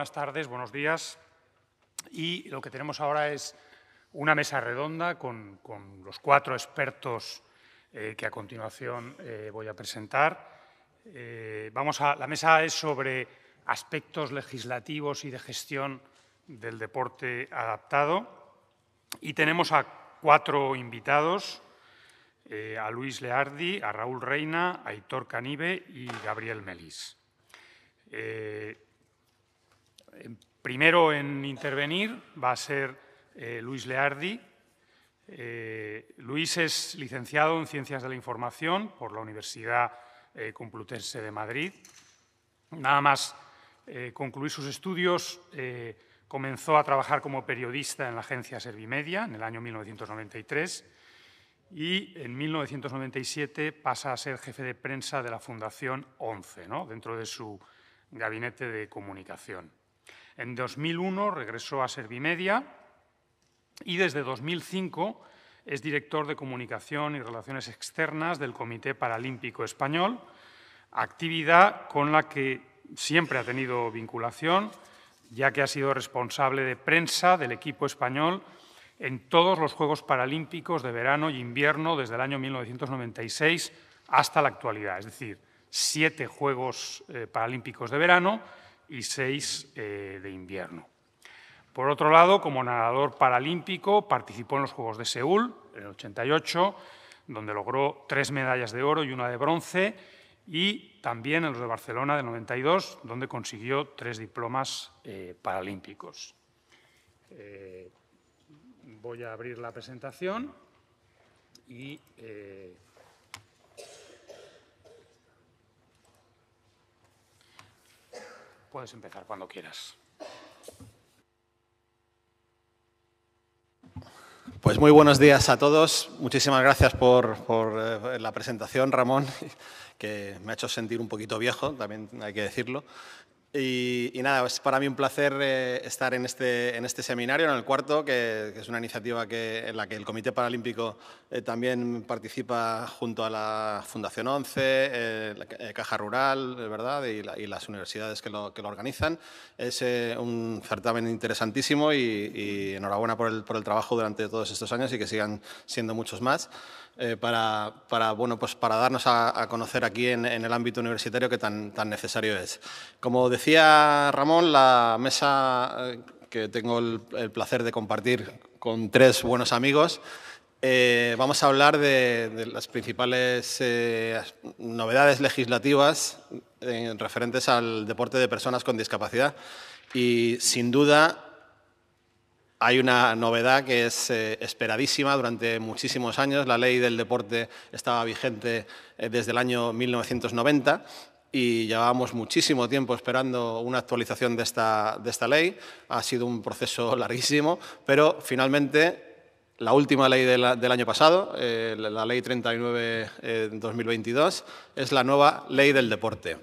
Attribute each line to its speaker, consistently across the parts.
Speaker 1: buenas tardes, buenos días. Y lo que tenemos ahora es una mesa redonda con, los cuatro expertos eh, que a continuación eh, voy a presentar. Eh, vamos a, la mesa es sobre aspectos legislativos y de gestión del deporte adaptado. Y tenemos a cuatro invitados, a Luis Leardi, a Raúl Reina, a Hitor Canibe y Gabriel Melis primero en intervenir va a ser eh, Luis Leardi. Eh, Luis es licenciado en Ciencias de la Información por la Universidad eh, Complutense de Madrid. Nada más concluir sus estudios, comenzó a trabajar como periodista en la agencia Servimedia en el año 1993 y en 1997 pasa a ser jefe de prensa de la Fundación 11, dentro de su gabinete de comunicación. En 2001 regresó a Servimedia y desde 2005 es director de Comunicación y Relaciones Externas del Comité Paralímpico Español, actividad con la que siempre ha tenido vinculación, ya que ha sido responsable de prensa del equipo español en todos los Juegos Paralímpicos de verano y invierno desde el año 1996 hasta la actualidad, es decir, siete Juegos eh, Paralímpicos de verano, y seis eh, de invierno. Por otro lado, como nadador paralímpico, participó en los Juegos de Seúl, en el 88, donde logró tres medallas de oro y una de bronce, y también en los de Barcelona del 92, donde consiguió tres diplomas eh, paralímpicos. Eh, voy a abrir la presentación y Puedes empezar cuando quieras.
Speaker 2: Pues muy buenos días a todos. Muchísimas gracias por, eh, la presentación, Ramón, que me ha hecho sentir un poquito viejo, también hay que decirlo. Y, nada, es para mí un placer eh, estar en este, en este seminario, en el cuarto, que, es una iniciativa en la que el Comité Paralímpico eh, también participa junto a la Fundación 11, eh, Caja Rural, ¿verdad? Y, las universidades que lo, organizan. Es un certamen interesantísimo y, y enhorabuena por el, por el trabajo durante todos estos años y que sigan siendo muchos más. Eh, para, bueno, pues para darnos a, conocer aquí en, el ámbito universitario que tan, necesario es. Como decía Ramón, la mesa eh, que tengo el, placer de compartir con tres buenos amigos, eh, vamos a hablar de, las principales novedades legislativas referentes al deporte de personas con discapacidad y sin duda hay una novedad que es eh, esperadísima durante muchísimos años. La ley del deporte estaba vigente eh, desde el año 1990 y llevábamos muchísimo tiempo esperando una actualización de esta, de esta ley. Ha sido un proceso larguísimo, pero finalmente la última ley del año pasado, eh, la ley 39-2022, es la nueva ley del deporte.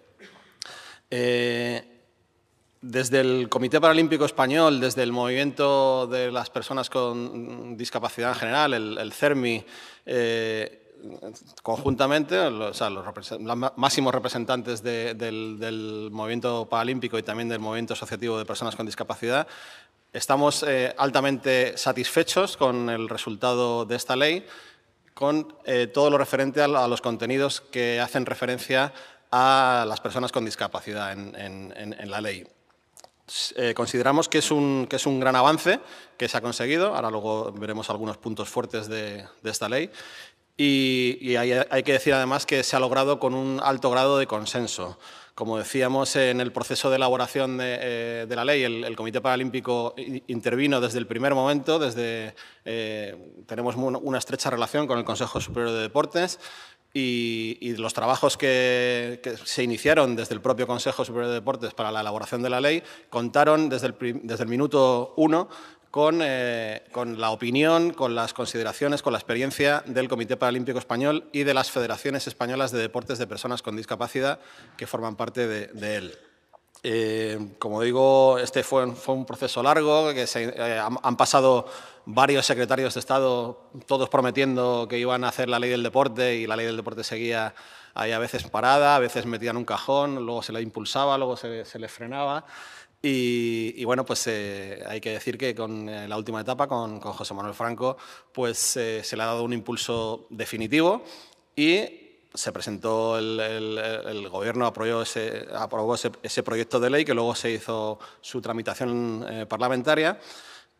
Speaker 2: Desde el Comité Paralímpico Español, desde el Movimiento de las Personas con Discapacidad en general, el, CERMI, eh, conjuntamente, los, máximos representantes del, movimiento paralímpico y también del movimiento asociativo de personas con discapacidad, estamos eh, altamente satisfechos con el resultado de esta ley, con eh, todo lo referente a, los contenidos que hacen referencia a las personas con discapacidad en la ley. Eh, consideramos que es, un, que es un gran avance que se ha conseguido, ahora luego veremos algunos puntos fuertes de, esta ley, y, hay, que decir además que se ha logrado con un alto grado de consenso. Como decíamos, en el proceso de elaboración de, eh, la ley, el, Comité Paralímpico intervino desde el primer momento, desde, eh, tenemos una estrecha relación con el Consejo Superior de Deportes, y, los trabajos que, se iniciaron desde el propio Consejo Superior de Deportes para la elaboración de la ley contaron desde el, minuto uno eh, con, la opinión, con las consideraciones, con la experiencia del Comité Paralímpico Español y de las Federaciones Españolas de Deportes de Personas con Discapacidad que forman parte de él. Eh, como digo, este fue un, fue un proceso largo, que eh, han, pasado varios secretarios de Estado, todos prometiendo que iban a hacer la ley del deporte y la ley del deporte seguía ahí a veces parada, a veces metida en un cajón, luego se la impulsaba, luego se, le frenaba. Y, bueno, pues eh, hay que decir que con la última etapa, con, José Manuel Franco, pues se le ha dado un impulso definitivo y se presentó el, gobierno, aprobó, ese, aprobó ese, proyecto de ley que luego se hizo su tramitación eh, parlamentaria.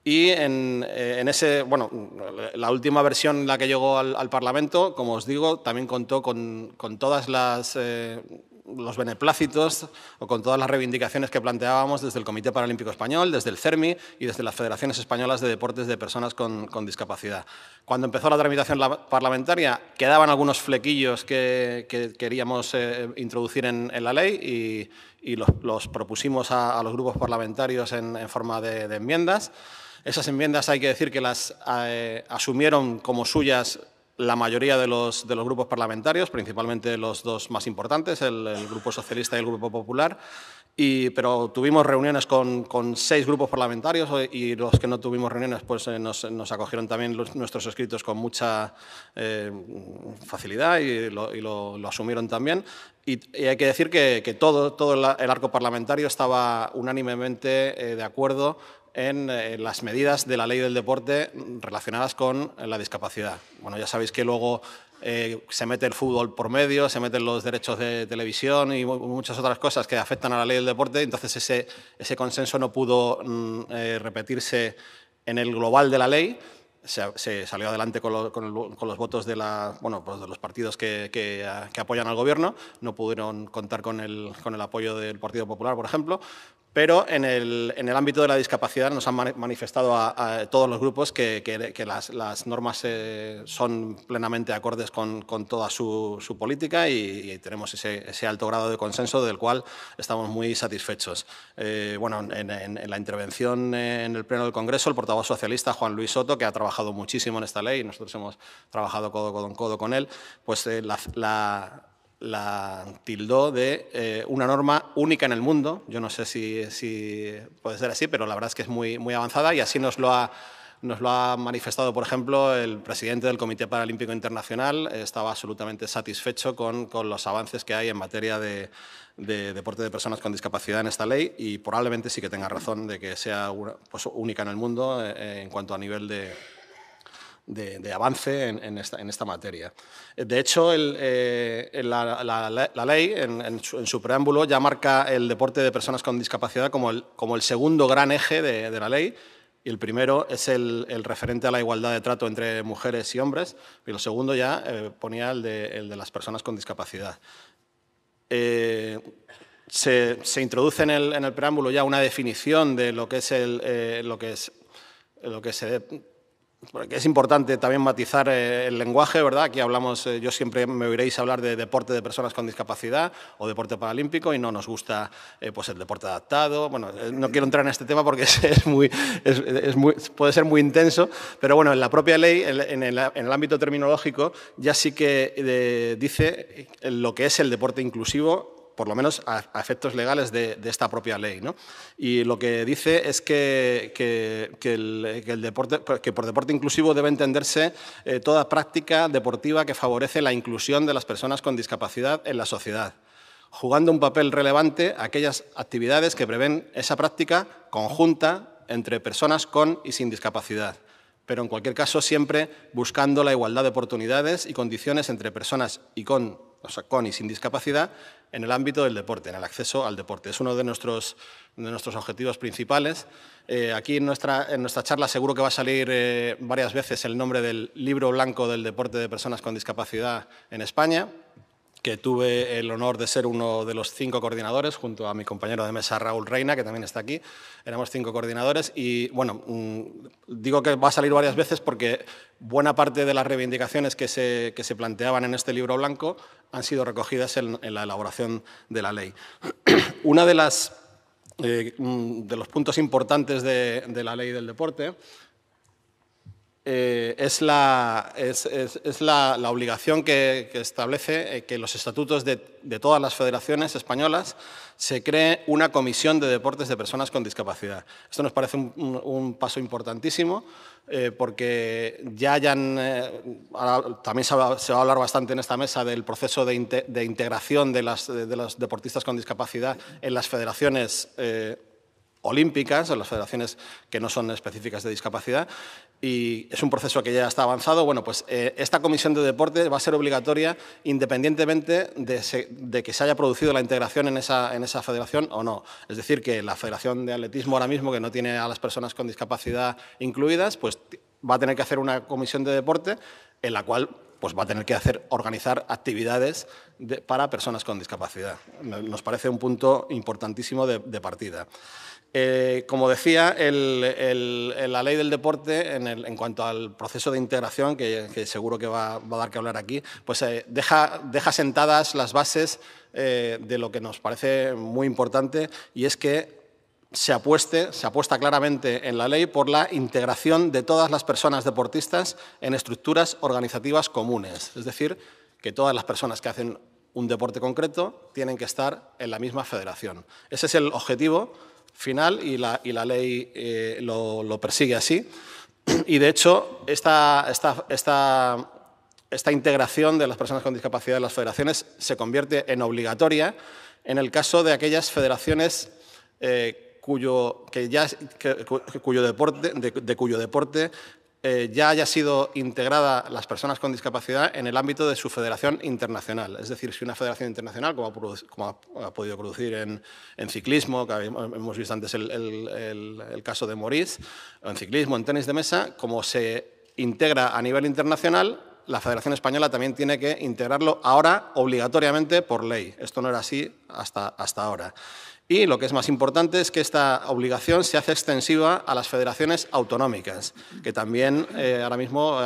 Speaker 2: Y en, eh, en, ese, bueno, la última versión, la que llegó al, Parlamento, como os digo, también contó con, con todas las, eh, los beneplácitos o con todas las reivindicaciones que planteábamos desde el Comité Paralímpico Español, desde el CERMI y desde las Federaciones Españolas de Deportes de Personas con, Discapacidad. Cuando empezó la tramitación parlamentaria quedaban algunos flequillos que, queríamos eh, introducir en, la ley y, los, propusimos a, los grupos parlamentarios en, forma de, enmiendas. Esas enmiendas hay que decir que las eh, asumieron como suyas la mayoría de los, grupos parlamentarios, principalmente los dos más importantes, el, Grupo Socialista y el Grupo Popular, pero tuvimos reuniones con, seis grupos parlamentarios eh, y los que no tuvimos reuniones pues, eh, nos, acogieron también nuestros escritos con mucha eh, facilidad y, lo, asumieron también. Y, hay que decir que, todo, todo el arco parlamentario estaba unánimemente de acuerdo en eh, las medidas de la ley del deporte relacionadas con la discapacidad. Bueno, ya sabéis que luego eh, se mete el fútbol por medio, se meten los derechos de televisión y muchas otras cosas que afectan a la ley del deporte, entonces ese, ese consenso no pudo mm, eh, repetirse en el global de la ley, se, salió adelante con, los votos de, la, bueno, pues de los partidos que, apoyan al gobierno, no pudieron contar con el, con el, apoyo del Partido Popular, por ejemplo, pero en el, en el ámbito de la discapacidad nos han manifestado a, todos los grupos que, que, las, normas eh, son plenamente acordes con, con toda su, política y, tenemos ese, ese, alto grado de consenso del cual estamos muy satisfechos. Eh, bueno, en, la intervención en el Pleno del Congreso, el portavoz socialista Juan Luis Soto, que ha trabajado muchísimo en esta ley, y nosotros hemos trabajado codo con codo con él, pues eh, la la tildó de eh, una norma única en el mundo. Yo no sé si, puede ser así, pero la verdad es que es muy, muy avanzada y así nos lo ha, nos lo ha manifestado, por ejemplo, el presidente del Comité Paralímpico Internacional. Estaba absolutamente satisfecho con, los avances que hay en materia de, deporte de personas con discapacidad en esta ley y probablemente sí que tenga razón de que sea pues, única en el mundo eh, en cuanto a nivel de, de, avance en, esta, materia. De hecho, eh, la, ley, en su, preámbulo, ya marca el deporte de personas con discapacidad como el, como el segundo gran eje de, la ley, y el primero es el, referente a la igualdad de trato entre mujeres y hombres, y el segundo ya eh, ponía el de, las personas con discapacidad. Eh, se, introduce en el, preámbulo ya una definición de lo que es, el, lo que es lo que se es importante también matizar eh, el lenguaje, ¿verdad? Aquí hablamos, eh, yo siempre me oiréis hablar de deporte de personas con discapacidad o deporte paralímpico y no nos gusta eh, pues el deporte adaptado. Bueno, no quiero entrar en este tema porque es, puede ser muy intenso, pero bueno, en la propia ley, en el, ámbito terminológico, ya sí que dice lo que es el deporte inclusivo por lo menos a, efectos legales de, esta propia ley. Y lo que dice es que, el, por deporte inclusivo debe entenderse eh, toda práctica deportiva que favorece la inclusión de las personas con discapacidad en la sociedad jugando un papel relevante aquellas actividades que prevén esa práctica conjunta entre personas con y sin discapacidad, pero en cualquier caso siempre buscando la igualdad de oportunidades y condiciones entre personas y con, o sea, con y sin discapacidad en el ámbito del deporte, en el acceso al deporte. Es uno de nuestros, de nuestros objetivos principales. Eh, aquí en nuestra, en nuestra charla seguro que va a salir eh, varias veces el nombre del libro blanco del deporte de personas con discapacidad en España que tuve el honor de ser uno de los cinco coordinadores, junto a mi compañero de mesa Raúl Reina, que también está aquí. Éramos cinco coordinadores y, bueno, mm, digo que va a salir varias veces porque buena parte de las reivindicaciones que se, planteaban en este libro blanco han sido recogidas en, la elaboración de la ley. Una de las... Eh, mm, de los puntos importantes de la ley del deporte eh, es, la, es, la, obligación que, establece eh, que los estatutos de, todas las federaciones españolas se cree una comisión de deportes de personas con discapacidad. Esto nos parece un, paso importantísimo eh, porque ya hayan, también se va, a hablar bastante en esta mesa del proceso de, integración de, las, de, los deportistas con discapacidad en las federaciones olímpicas, las federaciones que no son específicas de discapacidad, y es un proceso que ya está avanzado. Bueno, pues eh, esta comisión de deporte va a ser obligatoria independientemente de, que se haya producido la integración en esa, en esa, federación o no. Es decir, que la federación de atletismo ahora mismo, que no tiene a las personas con discapacidad incluidas, pues va a tener que hacer una comisión de deporte en la cual pues va a tener que hacer, organizar actividades para personas con discapacidad. Nos parece un punto importantísimo de partida. Eh, como decía, la ley del deporte, en, cuanto al proceso de integración, que, seguro que va, a dar que hablar aquí, pues eh, deja, sentadas las bases eh, de lo que nos parece muy importante y es que se apueste, se apuesta claramente en la ley por la integración de todas las personas deportistas en estructuras organizativas comunes. Es decir, que todas las personas que hacen un deporte concreto tienen que estar en la misma federación. Ese es el objetivo final y la, y la ley eh, lo, persigue así. Y de hecho, esta, esta integración de las personas con discapacidad en las federaciones se convierte en obligatoria en el caso de aquellas federaciones eh, cuyo, que ya, cuyo deporte, de, cuyo deporte eh, ya haya sido integrada las personas con discapacidad en el ámbito de su federación internacional. Es decir, si una federación internacional, como ha, podido producir en, ciclismo, que hemos visto antes el, caso de Moritz, en ciclismo, en tenis de mesa, como se integra a nivel internacional, la Federación Española también tiene que integrarlo ahora obligatoriamente por ley. Esto no era así hasta, hasta ahora. Y lo que es más importante es que esta obligación se hace extensiva a las federaciones autonómicas, que también eh, ahora mismo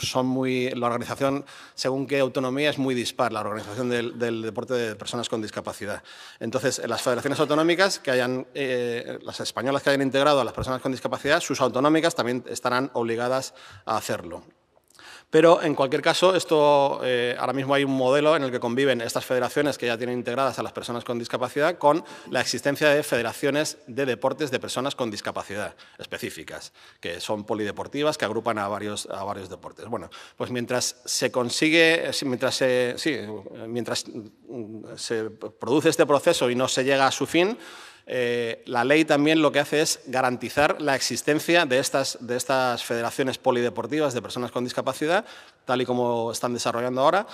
Speaker 2: son muy, la organización, según qué autonomía, es muy dispar, la organización del, deporte de personas con discapacidad. Entonces, las federaciones autonómicas que hayan, eh, las españolas que hayan integrado a las personas con discapacidad, sus autonómicas también estarán obligadas a hacerlo. Pero, en cualquier caso, esto, eh, ahora mismo hay un modelo en el que conviven estas federaciones que ya tienen integradas a las personas con discapacidad con la existencia de federaciones de deportes de personas con discapacidad específicas, que son polideportivas, que agrupan a varios, a varios deportes. Bueno, pues mientras se consigue, mientras mientras mm, se produce este proceso y no se llega a su fin, eh, la ley también lo que hace es garantizar la existencia de estas, federaciones polideportivas de personas con discapacidad, tal y como están desarrollando ahora,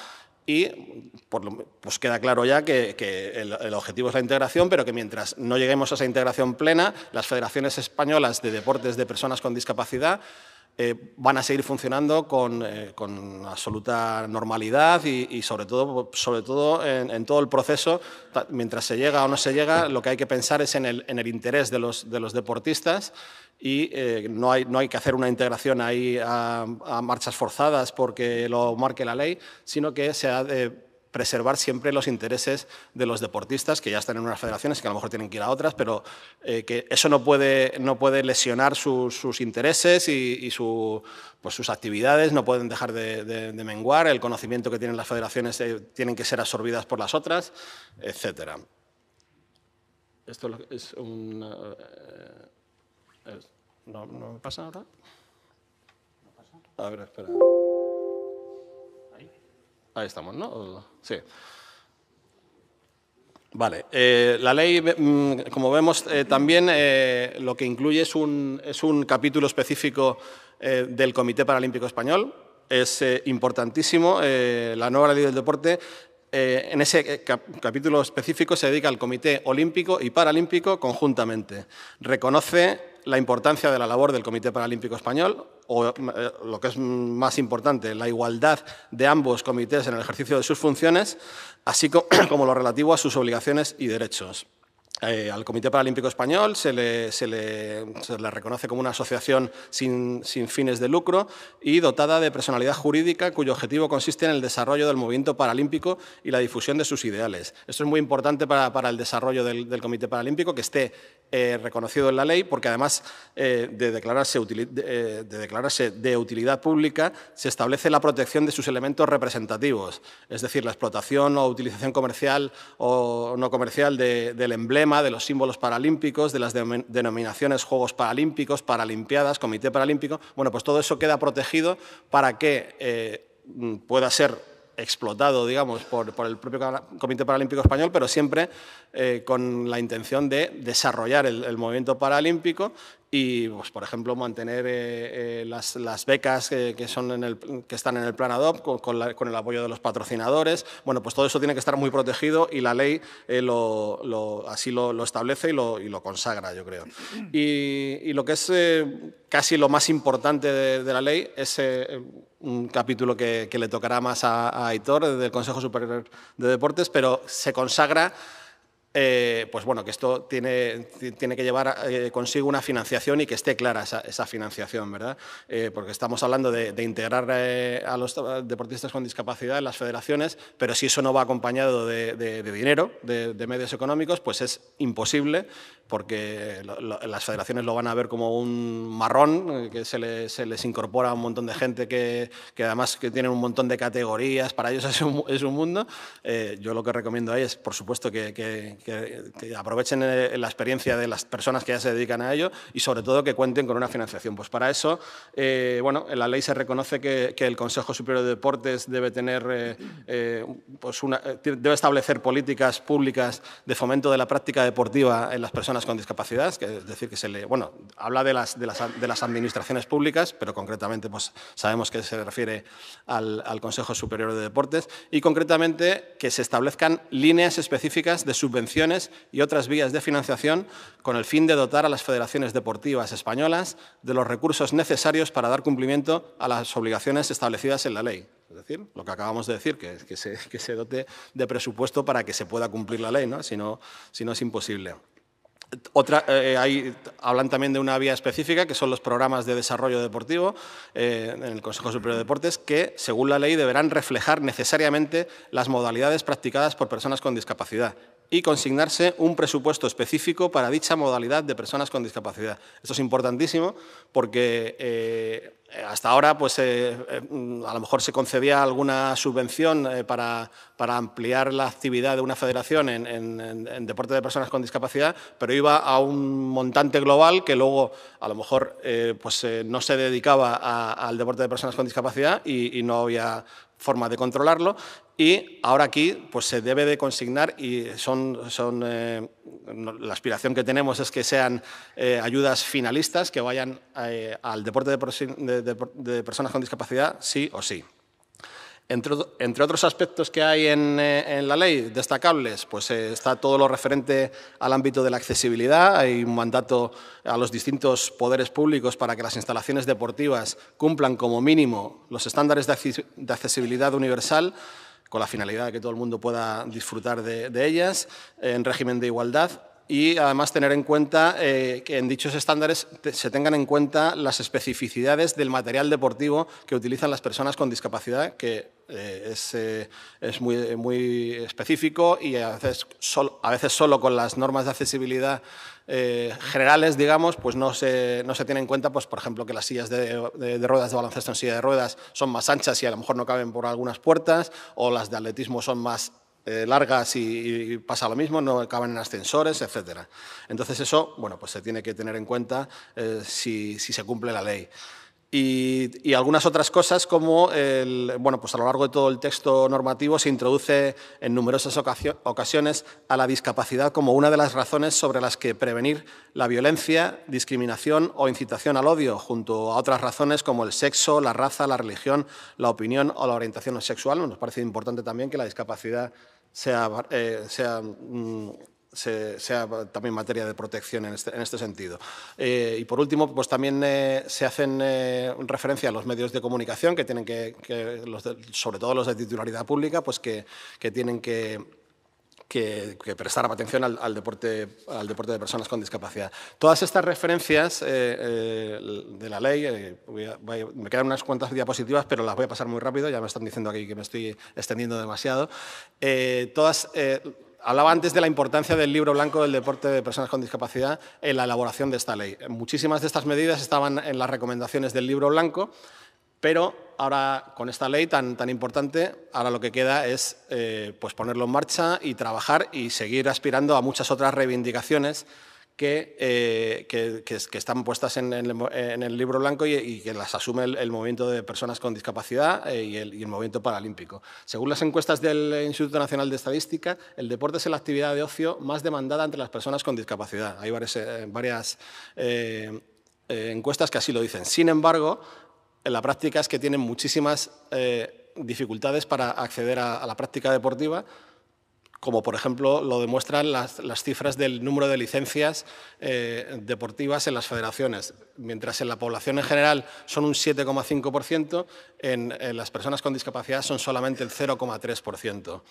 Speaker 2: y pues queda claro ya que, el, objetivo es la integración, pero que mientras no lleguemos a esa integración plena, las federaciones españolas de deportes de personas con discapacidad eh, van a seguir funcionando con, eh, absoluta normalidad y, sobre todo, sobre todo en, todo el proceso, mientras se llega o no se llega, lo que hay que pensar es en el, interés de los, deportistas y eh, no, hay, no hay que hacer una integración ahí a, a, marchas forzadas porque lo marque la ley, sino que se ha de preservar siempre los intereses de los deportistas que ya están en unas federaciones, que a lo mejor tienen que ir a otras, pero eh, que eso no puede, no puede lesionar sus intereses y, pues, sus actividades, no pueden dejar de, menguar, el conocimiento que tienen las federaciones eh, tienen que ser absorbidas por las otras, etc. Esto es un... Eh, ¿no, pasa ahora? A ver, espera. Ahí estamos, ¿no? Sí. Vale, eh, la ley, mm, como vemos, eh, también eh, lo que incluye es un, es un capítulo específico del Comité Paralímpico Español. Es importantísimo, la nueva ley del deporte en ese capítulo específico se dedica al Comité Olímpico y Paralímpico conjuntamente. Reconoce la importancia de la labor del Comité Paralímpico Español, o eh, lo que es más importante, la igualdad de ambos comités en el ejercicio de sus funciones, así como lo relativo a sus obligaciones y derechos. Eh, al Comité Paralímpico Español se le, se le, le reconoce como una asociación sin, fines de lucro y dotada de personalidad jurídica cuyo objetivo consiste en el desarrollo del movimiento paralímpico y la difusión de sus ideales. Esto es muy importante para, el desarrollo del, Comité Paralímpico, que esté eh, reconocido en la ley, porque además eh, de, declararse de, declararse de utilidad pública, se establece la protección de sus elementos representativos, es decir, la explotación o utilización comercial o no comercial del emblema de los símbolos paralímpicos, de las denominaciones Juegos Paralímpicos, Paralimpiadas, Comité Paralímpico. Bueno, pues todo eso queda protegido para que eh, mm, pueda ser explotado, digamos, por, el propio Comité Paralímpico Español, pero siempre eh, con la intención de desarrollar el, movimiento paralímpico y pues, por ejemplo mantener eh, eh, las, becas que, están en el plan ADOP con, el apoyo de los patrocinadores. Bueno, pues todo eso tiene que estar muy protegido y la ley eh, así lo, establece y, lo, consagra, yo creo. Y, lo que es casi lo más importante de, la ley es un capítulo que, le tocará más a, a Aitor del Consejo Superior de Deportes, pero se consagra eh, pues bueno, que esto tiene, tiene que llevar eh, consigo una financiación y que esté clara esa, financiación, ¿verdad? Eh, porque estamos hablando de, integrar a los deportistas con discapacidad en las federaciones, pero si eso no va acompañado de, dinero, de, medios económicos, pues es imposible porque las federaciones lo van a ver como un marrón, que se, les incorpora un montón de gente que, que, además que tienen un montón de categorías, para ellos es un, mundo. yo lo que recomiendo ahí es, por supuesto, que que, aprovechen eh, la experiencia de las personas que ya se dedican a ello y sobre todo que cuenten con una financiación. Pues para eso, eh, bueno, en la ley se reconoce que, el Consejo Superior de Deportes debe tener, eh, pues una, debe establecer políticas públicas de fomento de la práctica deportiva en las personas con discapacidad, que es decir, que se le, bueno, habla de las, de las, administraciones públicas, pero concretamente pues sabemos que se refiere al, al Consejo Superior de Deportes y concretamente que se establezcan líneas específicas de subvención y otras vías de financiación con el fin de dotar a las federaciones deportivas españolas de los recursos necesarios para dar cumplimiento a las obligaciones establecidas en la ley. Es decir, lo que acabamos de decir, que, se, dote de presupuesto para que se pueda cumplir la ley, Si, no, es imposible. Eh, hablan también de una vía específica, que son los programas de desarrollo deportivo eh, en el Consejo Superior de Deportes, que, según la ley, deberán reflejar necesariamente las modalidades practicadas por personas con discapacidad y consignarse un presupuesto específico para dicha modalidad de personas con discapacidad. Esto es importantísimo porque eh, hasta ahora pues, eh, eh, a lo mejor se concedía alguna subvención para, ampliar la actividad de una federación en, deporte de personas con discapacidad, pero iba a un montante global que luego a lo mejor pues, no se dedicaba al deporte de personas con discapacidad y, y no había forma de controlarlo y ahora aquí pues, se debe de consignar y son, son eh, la aspiración que tenemos es que sean eh, ayudas finalistas que vayan eh, al deporte de, de, personas con discapacidad sí o sí. Entre, entre otros aspectos que hay en, en, la ley destacables, pues está todo lo referente al ámbito de la accesibilidad. Hay un mandato a los distintos poderes públicos para que las instalaciones deportivas cumplan como mínimo los estándares de accesibilidad universal con la finalidad de que todo el mundo pueda disfrutar de, ellas en régimen de igualdad y además tener en cuenta eh, que en dichos estándares se tengan en cuenta las especificidades del material deportivo que utilizan las personas con discapacidad, que eh, eh, es, muy, muy, específico y a veces, a veces solo con las normas de accesibilidad eh, generales, digamos, pues no se, no se tiene en cuenta, pues, por ejemplo, que las sillas de, ruedas de baloncesto en silla de ruedas son más anchas y a lo mejor no caben por algunas puertas, o las de atletismo son más eh, largas y, pasa lo mismo, no caben en ascensores, etc. Entonces eso, bueno, pues se tiene que tener en cuenta eh, si, si se cumple la ley. Y, algunas otras cosas como, el, bueno, pues a lo largo de todo el texto normativo se introduce en numerosas ocasiones a la discapacidad como una de las razones sobre las que prevenir la violencia, discriminación o incitación al odio, junto a otras razones como el sexo, la raza, la religión, la opinión o la orientación sexual. Nos parece importante también que la discapacidad sea... Eh, mm, sea también materia de protección en este, este sentido. Eh, y por último, pues también eh, se hacen eh, referencia a los medios de comunicación que tienen que, sobre todo los de titularidad pública, pues que, que tienen que que, prestar atención al, deporte, al deporte de personas con discapacidad. Todas estas referencias eh, de la ley, me quedan unas cuantas diapositivas, pero las voy a pasar muy rápido, ya me están diciendo aquí que me estoy extendiendo demasiado. todas hablaba antes de la importancia del libro blanco del deporte de personas con discapacidad en la elaboración de esta ley. Muchísimas de estas medidas estaban en las recomendaciones del libro blanco, pero ahora con esta ley tan, tan importante, ahora lo que queda es eh, pues ponerlo en marcha y trabajar y seguir aspirando a muchas otras reivindicaciones eh, que, están puestas en, el, libro blanco y, que las asume el, movimiento de personas con discapacidad eh, y, el, movimiento paralímpico. Según las encuestas del Instituto Nacional de Estadística, el deporte es la actividad de ocio más demandada entre las personas con discapacidad. Hay varias, eh, encuestas que así lo dicen. Sin embargo, en la práctica es que tienen muchísimas dificultades para acceder a la práctica deportiva como por ejemplo lo demuestran las, cifras del número de licencias eh, deportivas en las federaciones. Mientras en la población en general son un 7,5%, en las personas con discapacidad son solamente el 0,3%.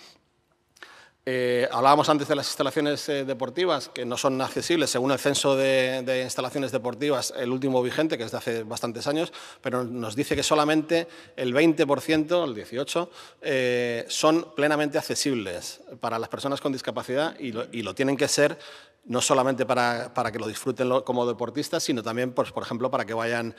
Speaker 2: Eh, hablábamos antes de las instalaciones eh, deportivas, que no son accesibles según el censo de, instalaciones deportivas, el último vigente, que es de hace bastantes años, pero nos dice que solamente el 20%, el 18%, eh, son plenamente accesibles para las personas con discapacidad y lo, y lo tienen que ser no solamente para, que lo disfruten como deportistas, sino también, pues, por ejemplo, para que vayan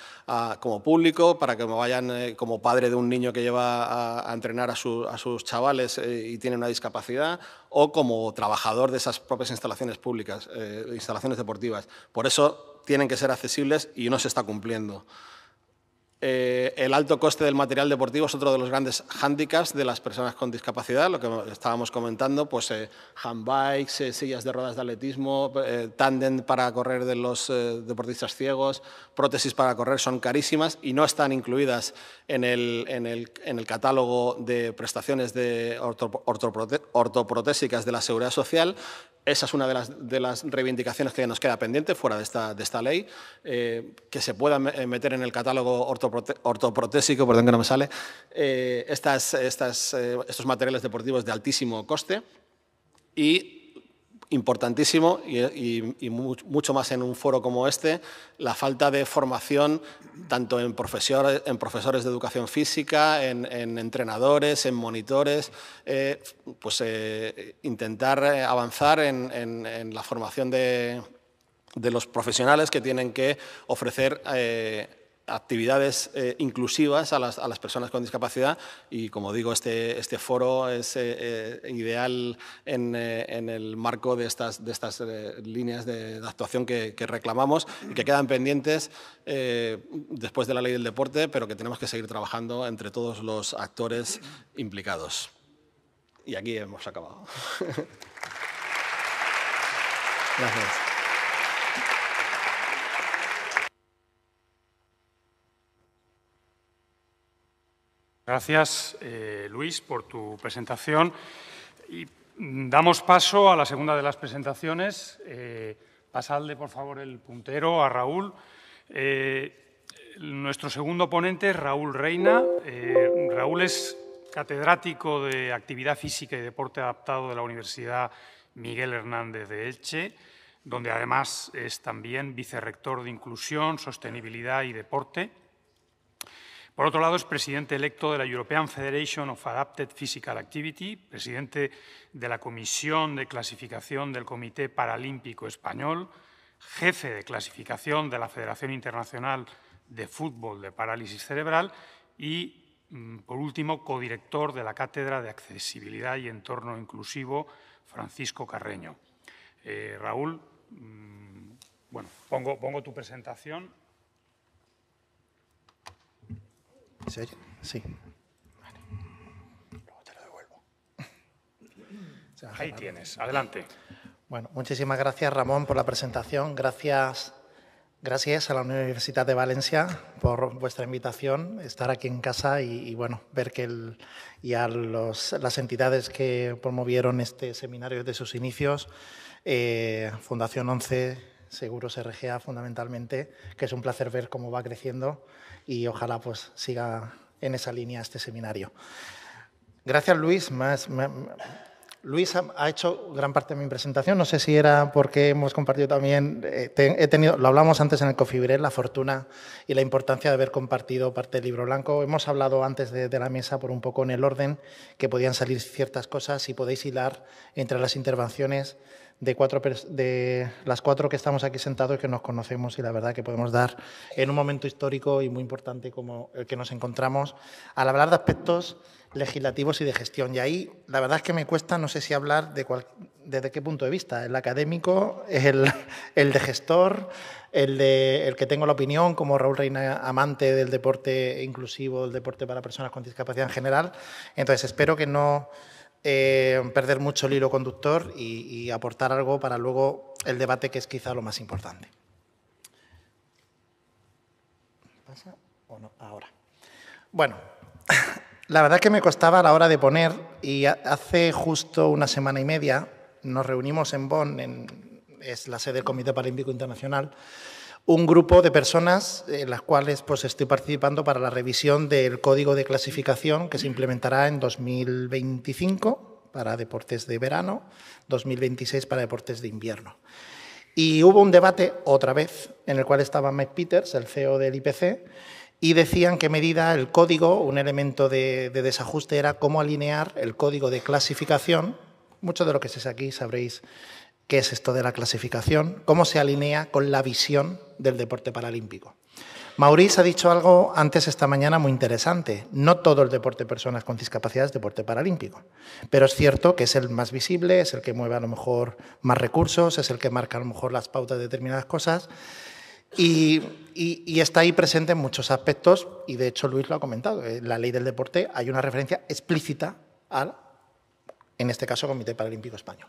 Speaker 2: como público, para que vayan eh, como padre de un niño que lleva a, entrenar a, sus chavales eh, y tiene una discapacidad, o como trabajador de esas propias instalaciones públicas, eh, instalaciones deportivas. Por eso tienen que ser accesibles y no se está cumpliendo. Eh, el alto coste del material deportivo es otro de los grandes hándicaps de las personas con discapacidad, lo que estábamos comentando, pues eh, handbikes, eh, sillas de ruedas de atletismo, tándem para correr de los deportistas ciegos, prótesis para correr son carísimas y no están incluidas en el, el, en el catálogo de prestaciones de ortoprotésicas de la Seguridad Social, esa es una de las, de las, reivindicaciones que nos queda pendiente fuera de esta, de esta ley, eh, que se pueda eh, meter en el catálogo ortoprotésico, perdón que no me sale, eh, estos materiales deportivos de altísimo coste y importantísimo y, mucho más en un foro como este, la falta de formación tanto en, profesores de educación física, en, entrenadores, en monitores, eh, pues eh, intentar eh, avanzar en, la formación de, los profesionales que tienen que ofrecer actividades eh, inclusivas a las, a las, personas con discapacidad y, como digo, este, este foro es eh, eh, ideal en, en, el marco de estas, de estas líneas de, actuación que, que, reclamamos y que quedan pendientes después de la ley del deporte, pero que tenemos que seguir trabajando entre todos los actores implicados. Y aquí hemos acabado. Gracias.
Speaker 1: Gracias, eh, Luis, por tu presentación. Y damos paso a la segunda de las presentaciones. Eh, pasadle, por favor, el puntero a Raúl. Eh, nuestro segundo ponente es Raúl Reina. Raúl es catedrático de Actividad Física y Deporte Adaptado de la Universidad Miguel Hernández de Elche, donde además es también vicerrector de Inclusión, Sostenibilidad y Deporte por otro lado, es presidente electo de la European Federation of Adapted Physical Activity, presidente de la Comisión de Clasificación del Comité Paralímpico Español, jefe de clasificación de la Federación Internacional de Fútbol de Parálisis Cerebral y, mm, por último, codirector de la Cátedra de Accesibilidad y Entorno Inclusivo, Francisco Carreño. Eh, Raúl, mm, bueno, pongo tu presentación.
Speaker 3: Sí. Luego te
Speaker 1: lo devuelvo. Ahí tienes, adelante.
Speaker 3: Bueno, muchísimas gracias Ramón por la presentación. Gracias, gracias a la Universidad de Valencia por vuestra invitación, estar aquí en casa y, bueno, ver que y a las entidades que promovieron este seminario desde sus inicios, eh, Fundación 11, seguro RGA fundamentalmente, que es un placer ver cómo va creciendo y ojalá pues siga en esa línea este seminario. Gracias Luis, Luis ha, hecho gran parte de mi presentación. No sé si era porque hemos compartido también, eh, he tenido, lo hablamos antes en el Cofibre, la fortuna y la importancia de haber compartido parte del libro blanco. Hemos hablado antes de, de, la mesa por un poco en el orden que podían salir ciertas cosas y podéis hilar entre las intervenciones de, las cuatro que estamos aquí sentados y que nos conocemos y la verdad que podemos dar en un momento histórico y muy importante como el que nos encontramos al hablar de aspectos legislativos y de gestión. Y ahí la verdad es que me cuesta, no sé si hablar desde qué punto de vista, el académico, el, el de gestor, el, de, el que tengo la opinión, como Raúl Reina, amante del deporte inclusivo, del deporte para personas con discapacidad en general. Entonces espero que no eh, perder mucho el hilo conductor y, aportar algo para luego el debate que es quizá lo más importante. ¿Pasa o no? Ahora. Bueno, la verdad que me costaba a la hora de poner y hace justo una semana y media nos reunimos en Bonn, es la sede del Comité Paralímpico Internacional, un grupo de personas en eh, las cuales pues, estoy participando para la revisión del código de clasificación que se implementará en 2025 para deportes de verano, 2026 para deportes de invierno. Y hubo un debate otra vez en el cual estaba Mike Peters, el CEO del IPC, y decían que medida el código, un elemento de, desajuste era cómo alinear el código de clasificación. Mucho de lo que es aquí sabréis qué es esto de la clasificación, cómo se alinea con la visión del deporte paralímpico. Maurice ha dicho algo antes esta mañana muy interesante. No todo el deporte de personas con discapacidad es deporte paralímpico, pero es cierto que es el más visible, es el que mueve a lo mejor más recursos, es el que marca a lo mejor las pautas de determinadas cosas y, y está ahí presente en muchos aspectos y de hecho Luis lo ha comentado. En la ley del deporte hay una referencia explícita al, en este caso, Comité Paralímpico Español.